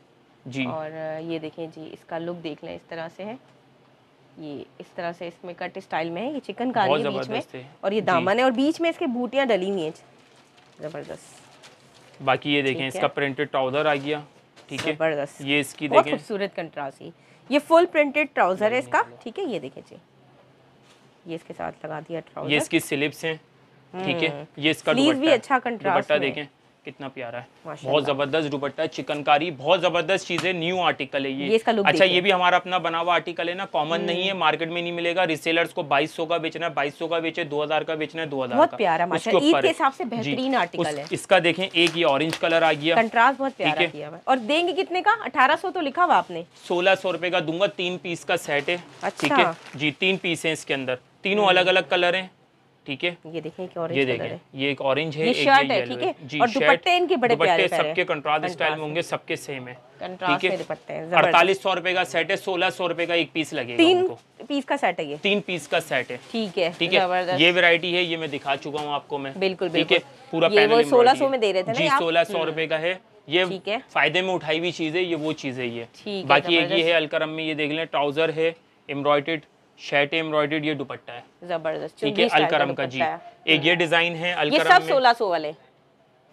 जी और ये देखें जी इसका लुक देख लें इस तरह से है ये इस तरह से इसमें कट स्टाइल में है ये चिकन का है बीच में और ये दामन है और बीच में इसके बूटियाँ डली हुई है जबरदस्त बाकी ये देखें इसका प्रिंटेड ट्राउजर आ गया ठीक है जबरदस्त ये इसकी देखें खूबसूरत कंट्रास्ट ये फुल प्रिंटेड ट्राउजर है इसका ठीक है ये देखें जी ये इसके साथ लगा दिया ट्राउजर ये इसकी स्लिप्स हैं ठीक है हम्म। ये इसका दुपट्टा भी अच्छा कंट्रास्ट दुपट्टा देखें कितना प्यारा है बहुत जबरदस्त दुपट्टा चिकनकारी बहुत जबरदस्त चीज है न्यू आर्टिकल है ये, ये इसका अच्छा ये भी हमारा अपना बना हुआ आर्टिकल है ना कॉमन नहीं है मार्केट हम्म। में नहीं मिलेगा रिसेलर्स को बाईस सौ का बेचना है बाईस सौ का बेचे दो हजार का बेचना है दो हजार प्यारा हिसाब से बेहतरीन आर्टिकल है इसका देखे एक ये ऑरेंज कलर आ गया कंट्रास्ट बहुत प्यारा किया और देंगे कितने का अठारह तो लिखा हुआ आपने सोलह सौ का दूंगा तीन पीस का सेट है ठीक है अच्छा। जी तीन पीस है इसके अंदर तीनों अलग अलग कलर है ठीक है ये देखें एक ऑरेंज ये देखें ये एक ऑरेंज है शर्ट है ठीक है और दुपट्टे इनके बड़े प्यारे सबके कंट्रास्ट स्टाइल में होंगे सबके सेम है ठीक है अड़तालीस सौ रुपए का सेट है सोलह सौ रुपए का एक पीस लगेगा तीन पीस का सेट है ये तीन पीस का सेट है ठीक है ठीक है ये वेरायटी है ये मैं दिखा चुका हूँ आपको मैं बिल्कुल ठीक है पूरा पैनल सोलह सौ में दे रहे थे जी सोलह सौ हम्म। रुपए का है ये फायदे में उठाई हुई चीज है ये वो चीज है ये बाकी एक ये है अलकरम में ये देख लें ट्राउजर है एम्ब्रॉयडेड शर्ट एम्ब्रॉयडर्ड ये दुपट्टा है जबरदस्त ठीक है अलकरम का जी एक ये डिजाइन है अलकरम सब सोलह सौ वाले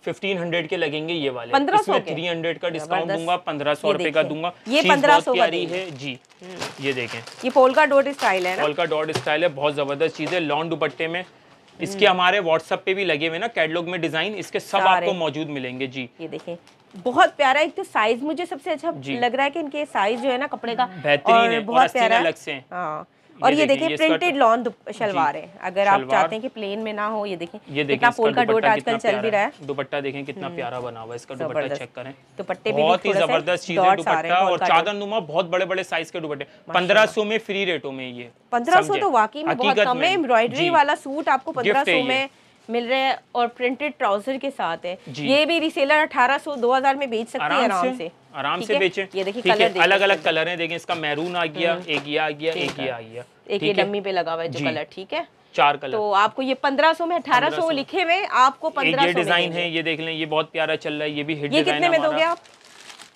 1500 के लगेंगे ये वाले पंद्रह थ्री हंड्रेड का डिस्काउंट दूंगा पंद्रह सौ रूपये का दूंगा ये पंद्रह सौ प्यारी है जी हम्म। ये देखें ये पोलका डॉट स्टाइल है पोलका डॉट स्टाइल है बहुत जबरदस्त चीज है लॉन्ग दुपट्टे में इसके हम्म। हमारे व्हाट्सएप पे भी लगे हुए ना कैटलॉग में डिजाइन इसके सब आपको मौजूद मिलेंगे जी ये देखें बहुत प्यारा एक तो साइज मुझे सबसे अच्छा लग रहा है कि इनके साइज जो है ना कपड़े का बेहतरीन है बहुत प्यारा अलग से हाँ और ये, ये देखिए प्रिंटेड लॉन शलवार है अगर आप चाहते हैं कि प्लेन में ना हो ये देखें ये देखें फूल का डोट आजकल चल भी रहा है दुपट्टा देखें कितना हम्म। प्यारा बना हुआ इसका दुपट्टा चेक करें दुपट्टे बहुत ही जबरदस्त चीज है दुपट्टा और चादर नुमा बहुत बड़े बड़े साइज के दुपट्टे पंद्रह सौ में फ्री रेटों में ये पंद्रह तो वाकई में बहुत कम है एम्ब्रॉयडरी वाला सूट आपको पंद्रह में मिल रहे हैं और प्रिंटेड ट्राउजर के साथ है ये भी रिसेलर अठारह सौ दो हजार में बेच सकते हैं आराम से आराम से बेचे ये देखिए अलग अलग कलर है देखिए इसका मैरून हम्म। आ गया एक ये आ गया एक ये आ गया एक ये डम्मी पे लगा हुआ है जो कलर ठीक है चार कलर तो आपको ये पंद्रह सौ में अठारह सौ लिखे हुए आपको पंद्रह डिजाइन है ये देख लें ये बहुत प्यारा चल रहा है ये भी हिट ये कितने में दोगे आप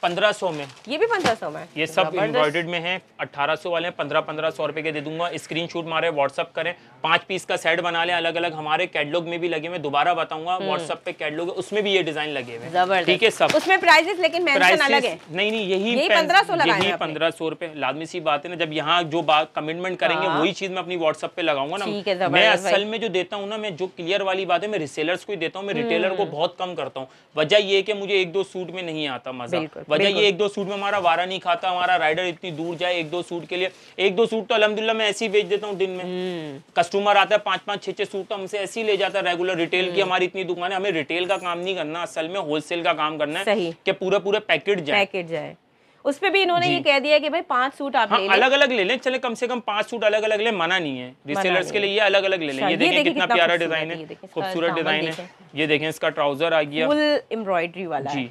1500 में ये भी 1500 में ये सब एम्ब्रॉइडेड में है 1800 वाले पंद्रह पंद्रह सौ रुपए के दे दूंगा स्क्रीन शूट मारे व्हाट्सअप करें पांच पीस का सेट बना लें अलग अलग हमारे कैटलॉग में भी लगे हुए दोबारा बताऊंगा व्हाट्सअप हम्म। पे कैटलॉग उसमें भी ये डिजाइन लगे हुए ठीक है सब उसमें प्राइजेस लेकिन नहीं नहीं यही यही पंद्रह सौ रुपए लादमी सी बात है ना जब यहाँ जो बात कमिटमेंट करेंगे हाँ। वही चीज मैं अपनी व्हाट्सअप पे लगाऊंगा ना मैं असल में जो देता हूँ ना मैं जो क्लियर वाली बात है मैं रिसेलर को ही देता हूँ मैं रिटेलर को हम्म। बहुत कम करता हूँ वजह ये कि मुझे एक दो सूट में नहीं आता मजा वजह ये एक दो सूट में हमारा वारा नहीं खाता हमारा राइडर इतनी दूर जाए एक दो सूट के लिए एक दो सूट तो अलहमदुल्ला मैं ऐसे ही बेच देता हूँ दिन में हम्म। कस्टमर आता है पांच पांच छह छह सूट तो हमसे ऐसे ही ले जाता है रेगुलर रिटेल की हम्म। हमारी इतनी दुकान है हमें रिटेल का काम नहीं करना असल में होलसेल का काम करना है कि पूरा पूरा पैकेट जाए पैकेट जाए उस पर भी इन्होंने ये कह दिया कि भाई पांच सूट आप हाँ, ले अलग अलग ले लें चले कम से कम पांच सूट अलग अलग ले मना नहीं है रिसेलर्स के लिए ये अलग अलग ले लें अच्छा, ये देखें कितना प्यारा डिजाइन है खूबसूरत डिजाइन है ये देखें इसका ट्राउजर आ गया एम्ब्रॉयडरी वाला जी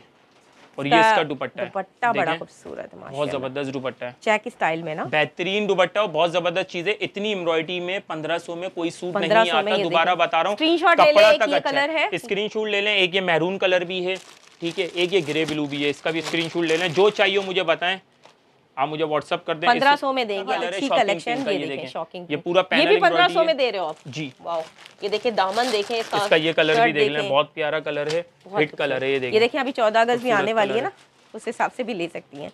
और ये इसका दुपट्टा दुपट्टा बड़ा खूबसूरत है बहुत जबरदस्त दुपट्टा है चेक स्टाइल में ना बेहतरीन दुपट्टा और बहुत जबरदस्त चीज है इतनी एम्ब्रॉयडरी में पंद्रह सौ में कोई सूट नहीं आता दोबारा बता रहा हूँ कपड़ा अच्छा कलर है स्क्रीन शूट ले लें एक ये मैरून कलर भी है ठीक है एक ये ग्रे ब्लू भी है इसका भी स्क्रीन ले लें जो चाहिए मुझे बताएं आप मुझे व्हाट्सअप कर दें पंद्रह सौ में देंगे अच्छी कलेक्शन ये देखें शॉकिंग ये पूरा पैनल ये भी पंद्रह सौ में दे रहे हो आप जी वाओ ये देखिए दामन देखें इसका, इसका ये कलर भी देख लें बहुत प्यारा कलर है हिट कलर है ये देखिए ये देखिए अभी चौदह अगस्त भी आने वाली है ना उस हिसाब से भी ले सकती है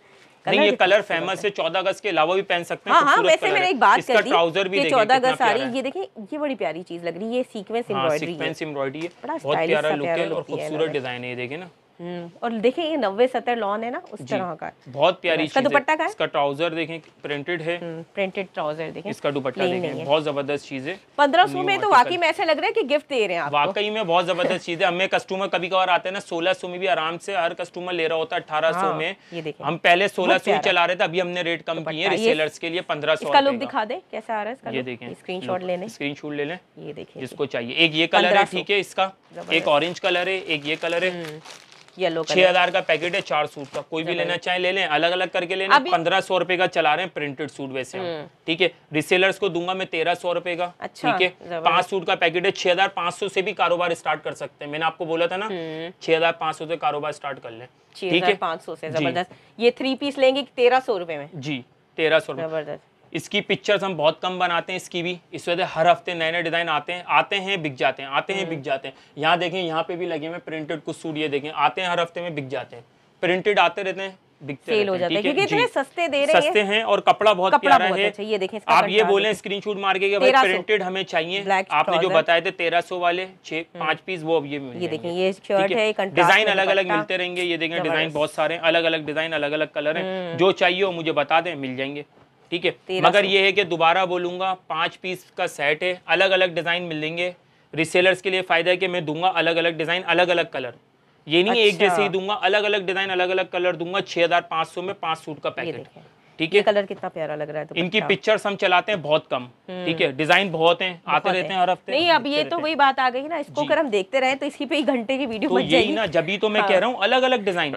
नहीं ये कलर फेमस है चौदह अगस्त के अलावा भी पहन सकते हैं हाँ, हाँ, वैसे मैंने एक बात कर दी ट्राउजर भी चौदह अगस्त आ रही है ये देखिए ये बड़ी प्यारी चीज लग रही है सीक्वेंस एम्ब्रॉयडरी सीक्वेंस एम्ब्रॉयडरी है बहुत प्यारा लुक है और खूबसूरत डिजाइन है ये देखिए ना और देखें ये नब्बे सत्तर लॉन है ना उस तरह का बहुत प्यारी इसका दुपट्टा का इसका ट्राउजर देखें प्रिंटेड है हम्म, प्रिंटेड ट्राउजर देखें इसका दुपट्टा देखें बहुत जबरदस्त चीज है पंद्रह सौ में तो वाकई में ऐसा लग रहा है की गिफ्ट दे रहे हैं वाकई में बहुत जबरदस्त चीज है हमें कस्टमर कभी कभार आते हैं ना सोलह सौ में भी आराम से हर कस्टमर ले रहा होता है अठारह सौ हाँ, में हम पहले सोलह सौ चला रहे थे अभी हमने रेट कम किए रिसेलर्स के लिए पंद्रह सौ लुक दिखा दे कैसा आ रहा है देखें स्क्रीन शॉट लेने स्क्रीन शॉट ले लें ये देखिए जिसको चाहिए एक ये कलर है ठीक है इसका एक ऑरेंज कलर है एक ये कलर है हम्म। येलो छह हजार का पैकेट है चार सूट का कोई भी लेना चाहे ले लें अलग अलग करके लेना पंद्रह सौ रुपए का चला रहे हैं प्रिंटेड सूट वैसे हम्म। ठीक है रिसेलर्स को दूंगा मैं तेरह सौ रुपए का अच्छा, ठीक है पांच सूट का पैकेट है छह हजार पांच सौ से भी कारोबार स्टार्ट कर सकते हैं मैंने आपको बोला था ना हम्म। छह हजार पांच सौ से कारोबार स्टार्ट कर ले ठीक है सौ से जबरदस्त ये थ्री पीस लेंगे तेरह सौ रुपए में जी तेरह सौ जबरदस्त इसकी पिक्चर्स हम बहुत कम बनाते हैं इसकी भी इस वजह से हर हफ्ते नए नए डिज़ाइन आते हैं आते हैं बिक जाते हैं आते हैं हम्म। बिक जाते हैं यहाँ देखें यहाँ पे भी लगे हुए प्रिंटेड कुछ सूट ये देखें आते हैं हर हफ्ते में बिक जाते हैं प्रिंटेड आते रहते हैं सस्ते हैं और कपड़ा बहुत कपड़ा प्यारा बहुत है अच्छा ये देखें आप ये बोले स्क्रीन शूट मार के भाई प्रिंटेड हमें चाहिए आपने जो बताए थे तेरह सौ वाले छह हम्म। पांच पीस वो अब ये देखें ये शर्ट है डिजाइन अलग अलग मिलते रहेंगे ये देखें डिजाइन बहुत सारे अलग अलग डिजाइन अलग अलग कलर है जो चाहिए वो मुझे बता दे मिल जाएंगे ठीक है मगर ये है कि दोबारा बोलूंगा पांच पीस का सेट है अलग अलग डिज़ाइन मिलेंगे रिसेलर्स के लिए फ़ायदा है कि मैं दूंगा अलग अलग डिज़ाइन अलग अलग कलर ये नहीं अच्छा। एक जैसे ही अच्छा। दूंगा अलग अलग डिज़ाइन अलग अलग कलर दूंगा छह हज़ार पांच सौ में पांच सूट का पैकेट ठीक है कलर कितना प्यारा लग रहा है तो इनकी पिक्चर्स हम चलाते हैं बहुत कम हम्म। ठीक है डिजाइन बहुत हैं आते बहुत रहते हैं हर हफ्ते नहीं अब ये तो वही बात आ गई ना इसको अगर हम देखते रहे तो इसी पे ही घंटे की वीडियो तो यही ना जब तो मैं हाँ। कह रहा हूँ अलग अलग डिजाइन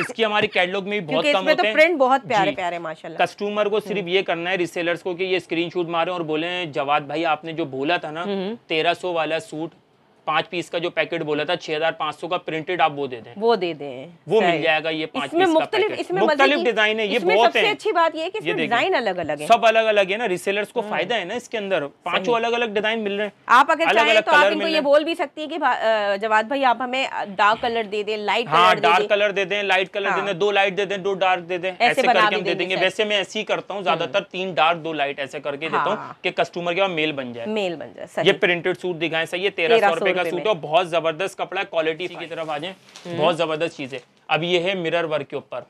इसकी हमारी कैटलॉग में भी बहुत कम तो होते हैं प्रिंट बहुत प्यारे प्यारे माशाल्लाह कस्टमर को हम्म। सिर्फ ये करना है रिसेलर्स को कि ये स्क्रीनशॉट मारें और बोले जवाद भाई आपने जो बोला था ना हम्म। तेरह वाला सूट पाँच पीस का जो पैकेट बोला था छह हजार पाँच सौ का प्रिंटेड आप वो दे दें वो दे दें वो मिल जाएगा ये पाँच इसमें मुख्तलिफ इसमें मतलब मुख्तलिफ डिजाइन है ये बहुत है अच्छी बात ये कि डिजाइन अलग अलग है सब अलग अलग है ना रिसेलर्स को हम्म। फायदा है ना इसके अंदर पांचों अलग अलग डिजाइन मिल रहे हैं आप अगर अलग अलग कलर में ये बोल भी सकती है की जवाद भाई आप हमें डार्क कलर दे दें लाइट हाँ डार्क कलर दे दें लाइट हाँ। कलर दे दें दो लाइट दे दें दो डार्क दे दें ऐसे करके हम दे देंगे वैसे मैं ऐसे ही करता हूँ हम्म। ज्यादातर तीन डार्क दो लाइट ऐसे करके देता हूँ हाँ। कि कस्टमर के मेल बन जाए मेल बन जाए ये प्रिंटेड सूट दिखाए सही है तेरह सौ रुपए दुपट्टे का सूट है बहुत जबरदस्त कपड़ा है क्वालिटी की तरफ आ जाए बहुत हम्म। जबरदस्त चीज है अब ये है मिरर वर्क के ऊपर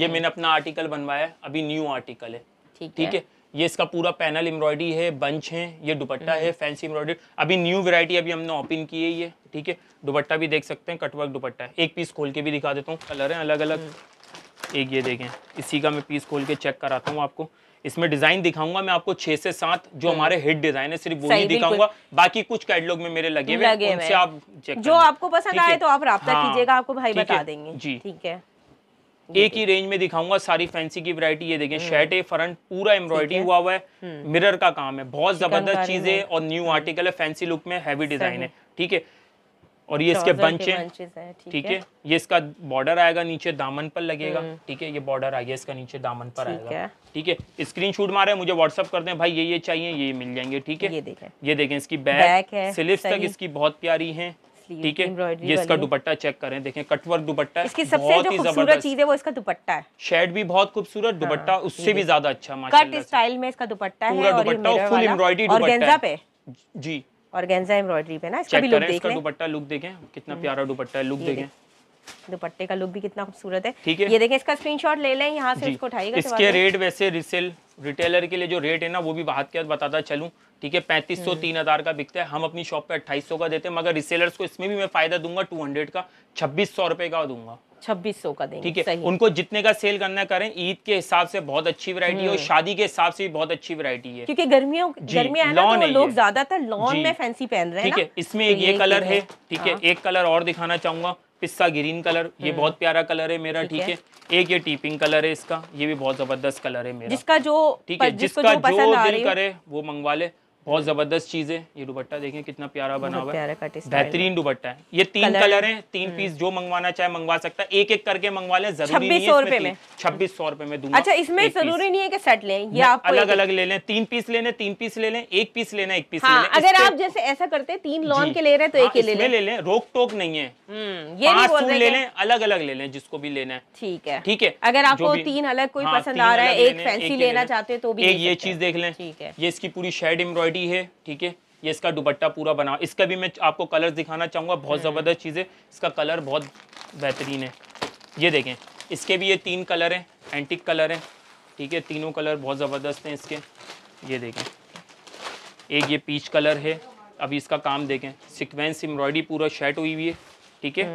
ये मैंने अपना आर्टिकल बनवाया है अभी न्यू आर्टिकल है ठीक है ये इसका पूरा पैनल एम्ब्रॉयडरी है बंच है ये दुपट्टा है फैंसी एम्ब्रॉयडरी हम्म। अभी न्यू वैरायटी अभी हमने ओपन की है ये ठीक है दुपट्टा भी देख सकते हैं कटवर्क दुपट्टा है एक पीस खोल के भी दिखा देता हूँ कलर है अलग अलग हम्म। एक ये देखें इसी का मैं पीस खोल के चेक कराता हूँ आपको इसमें डिजाइन दिखाऊंगा मैं आपको छह से सात जो हम्म। हमारे हिट डिजाइन है सिर्फ वो ही दिखाऊंगा बाकी कुछ कैटलॉग में मेरे लगे हुए उनसे आप जो आपको पसंद आए तो आप रहा कीजिएगा आपको भाई बता देंगे जी ठीक है एक ही रेंज में दिखाऊंगा सारी फैंसी की वरायटी ये देखें शर्ट हम्म। है फ्रंट पूरा एम्ब्रॉयडरी हुआ हुआ है मिरर हम्म। का काम है बहुत जबरदस्त चीज है और न्यू आर्टिकल है फैंसी लुक में हैवी डिजाइन है ठीक है और ये इसके बंचे ठीक है ये इसका बॉर्डर आएगा नीचे दामन पर लगेगा हम्म। ठीक है ये बॉर्डर आ गया इसका नीचे दामन पर आएगा ठीक है स्क्रीन शूट मारे मुझे व्हाट्सअप कर दे भाई ये ये चाहिए ये मिल जाएंगे ठीक है ये देखे इसकी बैक स्लिप तक इसकी बहुत प्यारी है ठीक है ये इसका दुपट्टा चेक करें देखें कटवर्क दुपट्टा इसकी सबसे जो खूबसूरत चीज है वो इसका दुपट्टा है शेड भी बहुत खूबसूरत हाँ, दुपट्टा हाँ, उससे भी ज्यादा अच्छा कट स्टाइल में इसका दुपट्टा है पूरा दुपट्टा फुल एम्ब्रॉयडरी दुपट्टा पे जी और गेंजा एम्ब्रॉयडरी पे ना इसका भी लुक देख लें दुपट्टा लुक देखें कितना हम्म। प्यारा दुपट्टा है लुक देखें दुपट्टे का लुक भी कितना खूबसूरत है ठीक है ये देखें इसका स्क्रीनशॉट ले लें यहाँ से इसको उठाइएगा इसके रेट वैसे रिसेल रिटेलर के लिए जो रेट है ना वो भी बात के बताता चलूँ ठीक है पैंतीस सौ हम्म। तीन हज़ार का बिकता है हम अपनी शॉप पे अट्ठाईस सौ का देते हैं मगर रिसेलर्स को इसमें भी मैं फ़ायदा दूंगा टू हंड्रेड का छब्बीस सौ रुपये का दूंगा छब्बीस सौ का देंगे ठीक है उनको जितने का सेल करना करें ईद के हिसाब से बहुत अच्छी वरायटी है और हम्म। शादी के हिसाब से भी बहुत अच्छी वरायटी है क्योंकि गर्मियों गर्मी आना तो लोग ज्यादातर लॉन में फैंसी पहन रहे हैं ठीक है इसमें तो एक ये कलर है ठीक है हाँ। एक कलर और दिखाना चाहूंगा पिस्सा ग्रीन कलर ये हाँ। बहुत प्यारा कलर है मेरा ठीक है एक ये टीपिंग कलर है इसका ये भी बहुत जबरदस्त कलर है मेरा जिसका जो ठीक है जिसका जो दिल करे वो मंगवा ले बहुत ज़बरदस्त चीज़ है ये दुपट्टा देखें कितना प्यारा बना हुआ है बेहतरीन दुपट्टा है ये तीन कलर है तीन पीस हम्म। जो मंगवाना चाहे मंगवा सकता है एक एक करके मंगवा लें छब्बीस सौ रुपए में छब्बीस सौ रुपए में दूंगा अच्छा इसमें जरूरी नहीं है कि सेट लें ये आप अलग अलग ले लें तीन पीस लेने तीन पीस ले लें एक पीस लेना एक पीस लेना हाँ, अगर आप जैसे ऐसा करते हैं तीन लॉन के ले रहे हैं तो एक हाँ, ले लें रोक टोक नहीं है हम्म, ये ले लें अलग अलग ले लें जिसको भी लेना है ठीक है ठीक है अगर आपको तीन अलग कोई हाँ, पसंद आ रहा है एक फैंसी लेना चाहते हैं तो भी ये चीज देख लें ठीक है ये इसकी पूरी शेड एम्ब्रॉयडरी बॉडी है ठीक है ये इसका दुपट्टा पूरा बना इसका भी मैं आपको कलर दिखाना चाहूँगा बहुत हम्म। ज़बरदस्त चीज़ है इसका कलर बहुत बेहतरीन है ये देखें इसके भी ये तीन कलर हैं एंटिक कलर हैं ठीक है तीनों कलर बहुत ज़बरदस्त हैं इसके ये देखें एक ये पीच कलर है अभी इसका काम देखें सिक्वेंस एम्ब्रॉयडरी पूरा शर्ट हुई हुई है ठीक है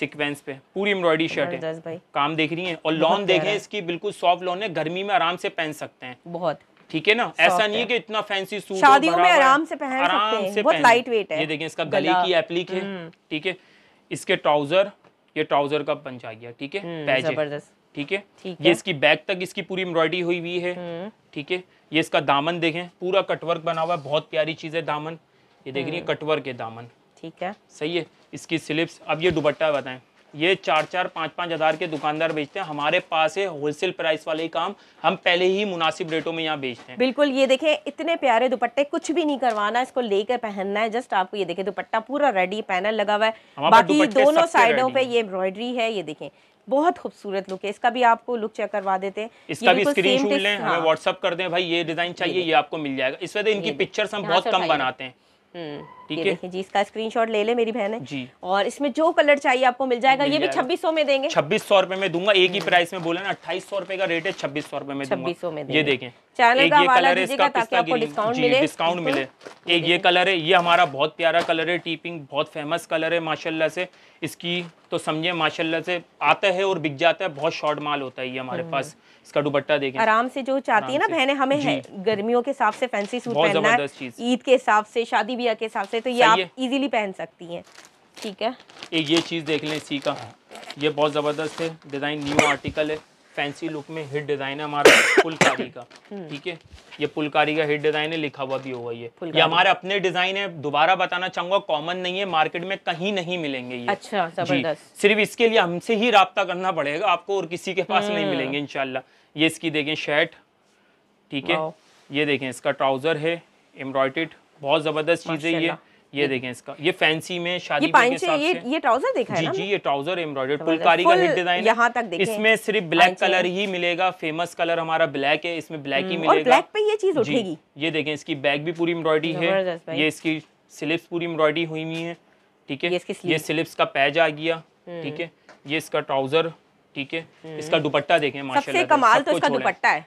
सिक्वेंस हम्म। पे पूरी एम्ब्रॉयडरी शर्ट है काम देख रही हैं और लॉन देखें इसकी बिल्कुल सॉफ्ट लॉन है गर्मी में आराम से पहन सकते हैं बहुत ठीक है ना ऐसा नहीं है कि इतना फैंसी सूट शादियों में आराम से पहन आराम से बहुत लाइट वेट है ये देखें इसका गले की एप्लीक है हम्म। ठीक है इसके ट्राउजर ये ट्राउजर का पंच आ गया ठीक है हम्म, जबरदस्त ठीक है ये इसकी बैक तक इसकी पूरी एम्ब्रॉयडरी हुई हुई है हम्म। ठीक है ये इसका दामन देखें पूरा कटवर्क बना हुआ है बहुत प्यारी चीज है दामन ये देख रही है कटवर्क है दामन ठीक है सही है इसकी स्लिप्स अब ये दुबट्टा बताएं ये चार चार पाँच पाँच हज़ार के दुकानदार बेचते हैं हमारे पास है होलसेल प्राइस वाले काम हम पहले ही मुनासिब रेटों में यहाँ बेचते हैं बिल्कुल ये देखें इतने प्यारे दुपट्टे कुछ भी नहीं करवाना इसको लेकर पहनना है जस्ट आपको ये देखें दुपट्टा पूरा रेडी पैनल लगा हुआ है बाकी दोनों साइडों पे ये एम्ब्रॉयडरी है ये देखें बहुत खूबसूरत लुक है इसका भी आपको लुक चेक करवा देते हैं इसका भी स्क्रीनशॉट लें हमें व्हाट्सअप कर दें भाई ये डिजाइन चाहिए ये आपको मिल जाएगा इस वजह इनकी पिक्चर्स हम बहुत कम बनाते हैं हम्म। ठीक है जी इसका स्क्रीन ले ले मेरी बहन है जी और इसमें जो कलर चाहिए आपको मिल जाएगा ये भी छब्बीस में देंगे छब्बीस सौ में दूंगा एक ही प्राइस हम्म। में बोला ना अट्ठाईस सौ का रेट है छब्बीस सौ में छब्बीस में ये देखें चैनल का वाला दीजिएगा ताकि आपको डिस्काउंट मिले डिस्काउंट मिले एक ये कलर है ये हमारा बहुत प्यारा कलर है टीपिंग बहुत फेमस कलर है माशाल्लाह से इसकी तो समझे माशाल्लाह से आता है और बिक जाता है बहुत शॉर्ट माल होता है ये हमारे हम्म। पास इसका दुपट्टा देखें आराम से जो चाहती है ना बहने हमें गर्मियों के हिसाब से फैंसी सूट पहनना है ईद के हिसाब से शादी ब्याह के हिसाब से है तो ये आप इजीली पहन सकती हैं ठीक है एक ये चीज़ देख लें इसी का ये बहुत ज़बरदस्त है डिज़ाइन न्यू आर्टिकल है फैंसी लुक में हिट डिज़ाइन है हमारा फुलकारी का हम्म। ठीक है ये फुलकारी का हिट डिज़ाइन है लिखा हुआ भी होगा ये ये हमारे अपने डिज़ाइन है दोबारा बताना चाहूंगा कॉमन नहीं है मार्केट में कहीं नहीं मिलेंगे ये अच्छा जबरदस्त सिर्फ इसके लिए हमसे ही रबता करना पड़ेगा आपको और किसी के पास नहीं हम्म। मिलेंगे इनशाला ये इसकी देखें शर्ट ठीक है ये देखें इसका ट्राउज़र है एम्ब्रॉयडेड बहुत ज़बरदस्त चीज़ है ये ये देखें इसका ये फैंसी में शादी ये के ये ये ट्राउजर देखा जी है ना? जी ये ट्राउजर एम्ब्रॉयडर्ड फुलकारी का हिट डिजाइन यहाँ तक देखें इसमें सिर्फ ब्लैक कलर ही मिलेगा फेमस कलर हमारा ब्लैक है इसमें ब्लैक ही हम्म, मिलेगा और ब्लैक पे ये चीज उठेगी ये देखें इसकी बैग भी पूरी एम्ब्रॉयडरी है ये इसकी स्लिप्स पूरी एम्ब्रॉयडरी हुई हुई है ठीक है ये स्लिप्स का पैज आ गया हम्म। ठीक है ये इसका ट्राउजर ठीक है हम्म। इसका दुपट्टा देखे माशाल्लाह कमाल तो इसका दुपट्टा है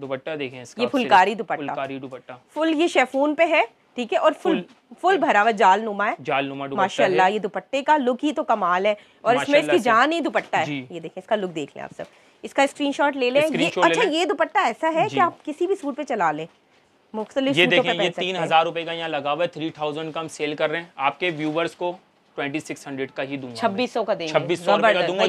दुपट्टा देखें इसका ये फुलकारी दुपट्टा फुलकारी दुपट्टा फुल ये शेफून पे है ठीक है और फुल फुल भरा हुआ जाल नुमा है जाल नुमा माशाल्लाह ये दुपट्टे का लुक ही तो कमाल है और इसमें इसकी जान ही दुपट्टा है ये देखें इसका लुक देख लें आप सब इसका स्क्रीनशॉट ले लें ये अच्छा ये दुपट्टा ऐसा है कि आप किसी भी सूट पे चला लें ये देखिए ये तीन हजार रुपए का यहाँ लगा हुआ है थ्री थाउजेंड का हम सेल कर रहे हैं आपके व्यूवर्स को ट्वेंटी सिक्स हंड्रेड का ही दूंगा छब्बीस का देंगे छब्बीस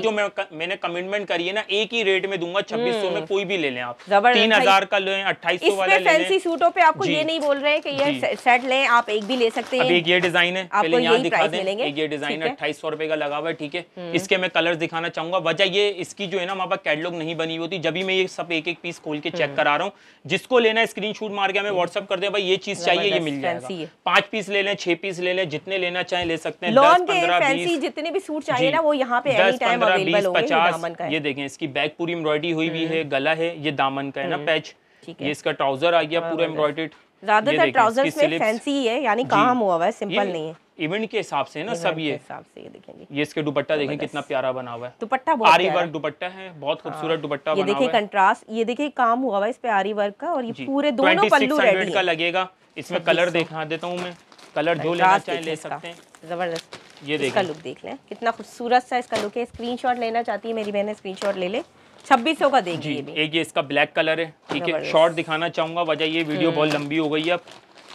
जो मैं मैंने कमिटमेंट करी है ना एक ही रेट में दूंगा छब्बीस में हम्म। कोई भी ले लें आप तीन हजार का लें अट्ठाईस सौ फैंसी सूटों पे आपको ये नहीं बोल रहे हैं कि ये सेट लें आप एक भी ले सकते हैं एक ये डिजाइन है पहले यहाँ दिखा दें ये डिजाइन अट्ठाईस सौ का लगा हुआ है ठीक है हम्म। इसके मैं कलर दिखाना चाहूंगा वजह ये इसकी जो है ना हमारे पास कैटलॉग नहीं बनी होती जब भी मैं ये सब एक एक पीस खोल के चेक हम्म। करा रहा हूँ जिसको लेना स्क्रीन शूट मार के हमें व्हाट्सअप कर दे भाई ये चीज चाहिए ये मिल जाएगा पांच पीस ले लें छह पीस ले लें जितने लेना चाहे ले सकते हैं दस पंद्रह जितने भी सूट चाहिए ना वो यहाँ पे दस पंद्रह बीस पचास ये देखें इसकी बैक पूरी एम्ब्रॉयडरी हुई हुई हम्म। है गला है ये दामन का है ना पैच हम्म। ये इसका ट्राउजर आ गया हाँ, पूरा एम्ब्रॉयडेड ज्यादातर ट्राउजर्स में फैंसी है यानी काम हुआ है सिंपल नहीं है इवेंट के हिसाब से ना सब ये से ये देखेंगे ये इसके दुपट्टा देखें कितना प्यारा बना हुआ है दुपट्टा बहुत आरी वर्क दुपट्टा है बहुत हाँ। खूबसूरत दुपट्टा ये देखिए कंट्रास्ट ये देखिए काम हुआ है इस पे आरी वर्क का और ये पूरे दोनों पल्लू रेडी का लगेगा इसमें कलर दिखा देता हूँ मैं कलर जो लेना चाहे ले सकते हैं जबरदस्त ये इसका लुक देख लें कितना खूबसूरत सा इसका लुक है स्क्रीनशॉट लेना चाहती है मेरी बहन स्क्रीनशॉट ले ले छब्बीस का देगी ये एक ये इसका ब्लैक कलर है ठीक है शॉर्ट दिखाना चाहूंगा वजह ये वीडियो हम्म। बहुत लंबी हो गई है अब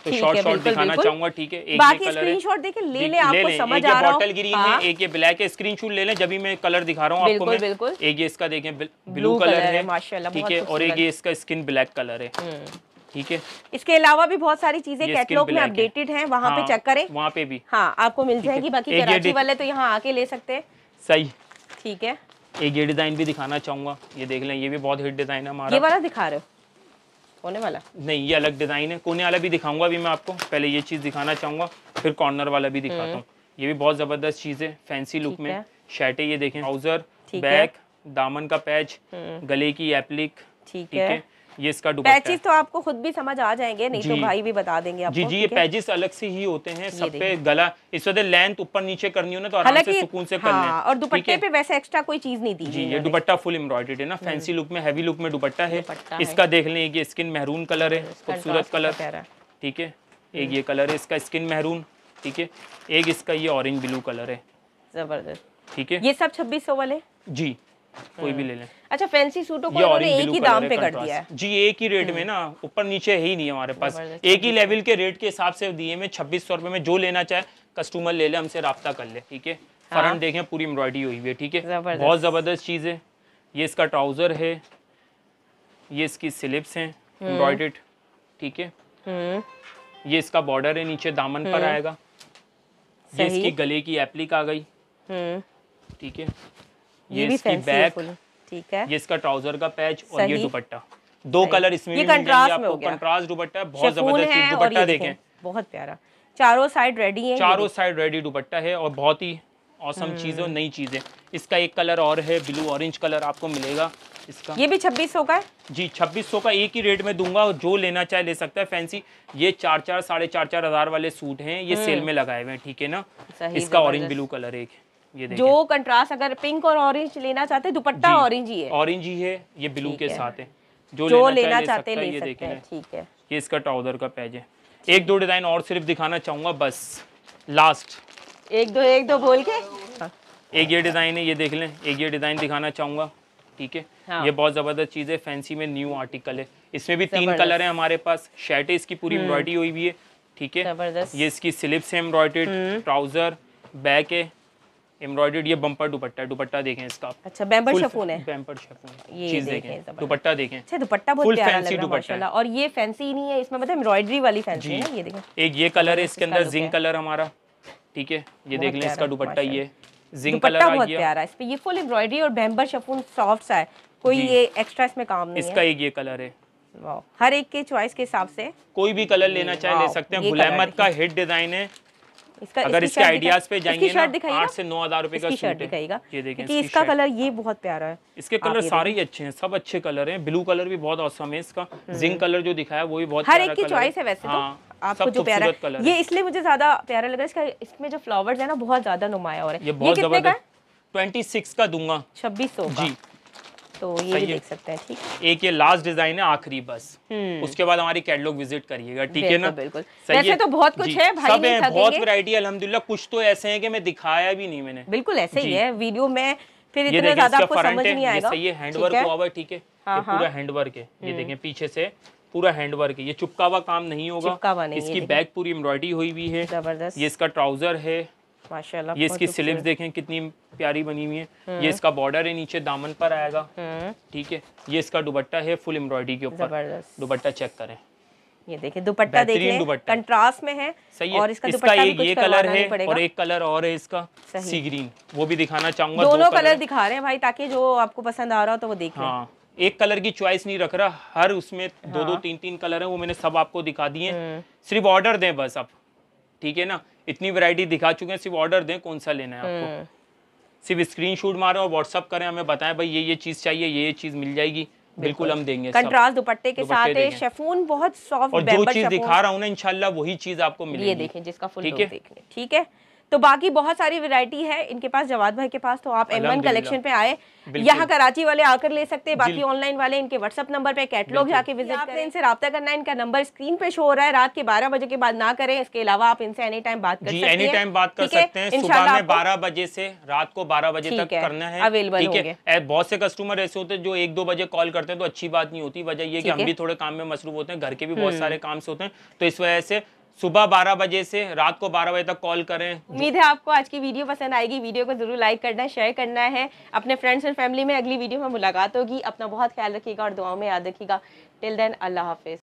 तो शॉर्ट शॉर्ट दिखाना चाहूंगा ठीक है एक बाकी स्क्रीनशॉट देखे ले ले आपको ले, समझ आ रहा बॉटल ग्रीन है हाँ। एक ये ब्लैक है स्क्रीनशॉट ले लें जब भी मैं कलर दिखा रहा हूँ आपको मैं बिल्कुल एक ये इसका देखें ब्लू कलर है माशाल्लाह ठीक है और एक ये इसका स्किन ब्लैक कलर है हम्म। ठीक है इसके अलावा भी बहुत सारी चीजें कैटलॉग में अपडेटेड हैं वहाँ पे चेक हाँ, करें वहाँ पे भी हाँ आपको मिल जाएगी बाकी कराची वाले तो यहाँ आके ले सकते हैं सही ठीक है एक ये डिजाइन भी दिखाना चाहूंगा ये देख लें ये भी बहुत हिट डिजाइन है हमारा ये वाला दिखा रहे हो कोने वाला नहीं ये अलग डिजाइन है कोने वाला भी दिखाऊंगा अभी मैं आपको पहले ये चीज दिखाना चाहूंगा फिर कॉर्नर वाला भी दिखाता हम्म। हूँ ये भी बहुत जबरदस्त चीज है फैंसी लुक में शर्टे ये देखे ट्राउजर बैक दामन का पैच हम्म। गले की एप्लिक ठीक है ये इसका पैचिस तो आपको खुद भी समझ आ जाएंगे नहीं तो भाई भी बता देंगे आपको जी जी ये पैचिस अलग से ही होते हैं सब पे गला इस वजह लेंथ ऊपर नीचे करनी हो ना तो आराम से सुकून से हाँ, कर लें और दुपट्टे पे वैसे एक्स्ट्रा कोई चीज नहीं दी जी ये दुपट्टा फुल एम्ब्रॉयडेड है ना फैंसी हम्म। लुक में हैवी लुक में दुपट्टा है इसका देख लें ये स्किन मेहरून कलर है खूबसूरत कलर ठीक है एक हम्म। ये कलर है इसका स्किन मेहरून ठीक है एक इसका ये ऑरेंज ब्लू कलर है जबरदस्त ठीक है ये सब छब्बीस सौ वाले जी कोई भी हाँ। ले लें अच्छा फैंसी सूटों को उन्होंने एक ही दाम पे कर दिया है जी एक ही रेट में ना ऊपर नीचे है ही नहीं हमारे पास एक ही लेवल के रेट के हिसाब से दिए में छब्बीस सौ में जो लेना चाहे कस्टमर ले ले हमसे रब्ता कर ले ठीक है हाँ। फ्रंट देखे पूरी एम्ब्रॉयडरी हुई है ठीक है बहुत ज़बरदस्त चीज़ है ये इसका ट्राउज़र है ये इसकी स्लिप्स है एम्ब्रॉयडेड ठीक है हम्म। ये इसका बॉर्डर है नीचे दामन पर हम्म। आएगा ये इसकी गले की एप्लिक आ गई हम्म। ठीक है ये, ये इसकी बैक ठीक है ये इसका ट्राउजर का पैच और ये दुपट्टा दो कलर इसमें ये कंट्रास्ट दुपट्टा बहुत जबरदस्त दुपट्टा देखे बहुत प्यारा चारों साइड रेडी है चारों साइड रेडी दुपट्टा है और बहुत ही औसम चीज़ है नई चीज़ है इसका एक कलर और है ब्लू ऑरेंज कलर आपको मिलेगा इसका ये भी छब्बीस सौ का है जी छब्बीस सौ का एक ही रेट में दूंगा और जो लेना चाहे ले सकता है फैंसी ये चार चार साढ़े चार चार हजार वाले सूट हैं ये सेल हम्म। में लगाए हुए हैं ठीक है ना इसका ऑरेंज ब्लू कलर एक है जो कंट्रास्ट अगर पिंक और ऑरेंज लेना चाहते हैं दुपट्टा ऑरेंज ही है ऑरेंज ही है ये ब्लू के साथ है जो, जो लेना चाहते हैं ले सकते हैं ठीक है ये इसका ट्राउजर का पैज है एक दो डिजाइन और सिर्फ दिखाना चाहूंगा बस लास्ट एक दो एक दो बोल के हाँ। एक ये डिजाइन है ये देख लें एक ये डिजाइन दिखाना चाहूंगा ठीक है हाँ। ये बहुत जबरदस्त चीज है फैंसी में न्यू आर्टिकल है इसमें भी तीन कलर है हमारे पास शर्ट है इसकी पूरी एम्ब्रॉयडरी हम्म। हुई भी है ठीक है ये इसकी स्लिप्स हम्म। है एम्ब्रॉयडेड ट्राउजर बैक है एम्ब्रॉयडर्ड ये बम्पर दुपट्टा दुपट्टा देखें इसका अच्छा बैम्बर शफून है बैम्बर शफून ये चीज देखें दुपट्टा देखें अच्छा दुपट्टा बहुत प्यारा लग रहा है माशाल्लाह और ये फैंसी नहीं है इसमें मतलब एम्ब्रॉयडरी वाली फैंसी है ये देखें एक ये कलर है इसके अंदर जिंक कलर हमारा ठीक है ये देख लें इसका दुपट्टा ये जिंक कलर आ बहुत प्यारा इस पे ये फुल एम्ब्रॉयडरी और बैम्बर शफून सॉफ्ट सा है कोई ये एक्स्ट्रा इसमें काम नहीं है इसका एक ये कलर है हर एक के चॉइस के हिसाब से कोई भी कलर लेना चाहे ले सकते हैं गुलामत का हिट डिजाइन है इसका अगर इसके आइडियाज पे जाएंगे शर्ट आठ से नौ हजार रुपए का शर्ट दिखाएगा ये देखिए इसका कलर ये बहुत प्यारा है इसके कलर सारे ही अच्छे हैं सब अच्छे कलर हैं ब्लू कलर भी बहुत औसम है इसका जिंक हम्म। कलर जो दिखाया वो भी बहुत हर एक की चॉइस है वैसे तो। हाँ, आपको जो प्यारा ये इसलिए मुझे ज्यादा प्यारा रहा है इसमें जो फ्लावर्स है ना बहुत ज्यादा नुमाया और है ट्वेंटी सिक्स का दूंगा छब्बीस सौ जी तो ये भी देख सकते हैं ठीक एक ये लास्ट डिजाइन है आखिरी बस हम्म। उसके बाद हमारी कैटलॉग विजिट करिएगा ठीक है ना बिल्कुल वैसे तो बहुत कुछ है भाई सब तो है बहुत वैरायटी अलहमदुल्ला कुछ तो ऐसे हैं कि मैं दिखाया भी नहीं मैंने बिल्कुल ऐसे ही है वीडियो में फिर इतना ज्यादा आपको समझ नहीं आएगा ये हैंडवर्क हुआ ठीक है हाँ, पूरा हैंडवर्क हाँ। है ये हम्म। देखें पीछे से पूरा हैंडवर्क है ये चुपका हुआ काम नहीं होगा नहीं इसकी बैग पूरी एम्ब्रॉयडरी हुई हुई है जबरदस्त ये इसका ट्राउजर है माशाल्लाह ये इसकी स्लीव्स देखें कितनी प्यारी बनी हुई है हम्म। ये इसका बॉर्डर है नीचे दामन पर आएगा हम्म। ठीक है ये इसका दुपट्टा है फुल एम्ब्रॉयडरी के ऊपर दुपट्टा चेक करें ये देखिए दुपट्टा देखिए कंट्रास्ट में है सही है और इसका, इसका एक ये कलर है और एक कलर और है इसका सी ग्रीन वो भी दिखाना चाहूंगा दोनों कलर दिखा रहे हैं भाई ताकि जो आपको पसंद आ रहा हो तो वो देखें हाँ एक कलर की चॉइस नहीं रख रहा हर उसमें दो दो हाँ। तीन तीन कलर है वो मैंने सब आपको दिखा दिए हम्म। सिर्फ ऑर्डर दें बस आप ठीक है ना इतनी वैरायटी दिखा चुके हैं सिर्फ ऑर्डर दें कौन सा लेना है आपको हम्म। सिर्फ स्क्रीन शूट मारे और व्हाट्सअप करें हमें बताएं भाई ये ये चीज़ चाहिए ये ये चीज़ मिल जाएगी बिल्कुल हम देंगे कंट्रास्ट दुपट्टे के साथ है शेफून बहुत सॉफ्ट और जो चीज दिखा रहा हूँ ना इनशाला वही चीज आपको मिलेगी देखें जिसका फुल ठीक है ठीक है तो बाकी बहुत सारी वैरायटी है इनके पास जवाद भाई के पास तो आप एम कलेक्शन पे आए यहाँ कराची वाले आकर ले सकते हैं बाकी ऑनलाइन वाले इनके व्हाट्सअप नंबर पे कैटलॉग जाके विजिट आपने इनसे रहा करना है इनका नंबर स्क्रीन पे शो हो रहा है रात के बारह बजे के बाद ना करें इसके अलावा आप इनसे एनी टाइम बात कर सकते हैं एनी टाइम बात कर सकते हैं बारह बजे से रात को बारह बजे तक करना है अवेलेबल बहुत से कस्टमर ऐसे होते हैं जो एक दो बजे कॉल करते हैं तो अच्छी बात नहीं होती वजह ये कि हम भी थोड़े काम में मसरूफ होते हैं घर के भी हम्म। बहुत सारे काम से होते हैं तो इस वजह से सुबह 12 बजे से रात को 12 बजे तक कॉल करें उम्मीद है आपको आज की वीडियो पसंद आएगी वीडियो को जरूर लाइक करना है शेयर करना है अपने फ्रेंड्स एंड फैमिली में अगली वीडियो में मुलाकात होगी अपना बहुत ख्याल रखिएगा और दुआओं में याद रखिएगा टिल देन अल्लाह हाफिज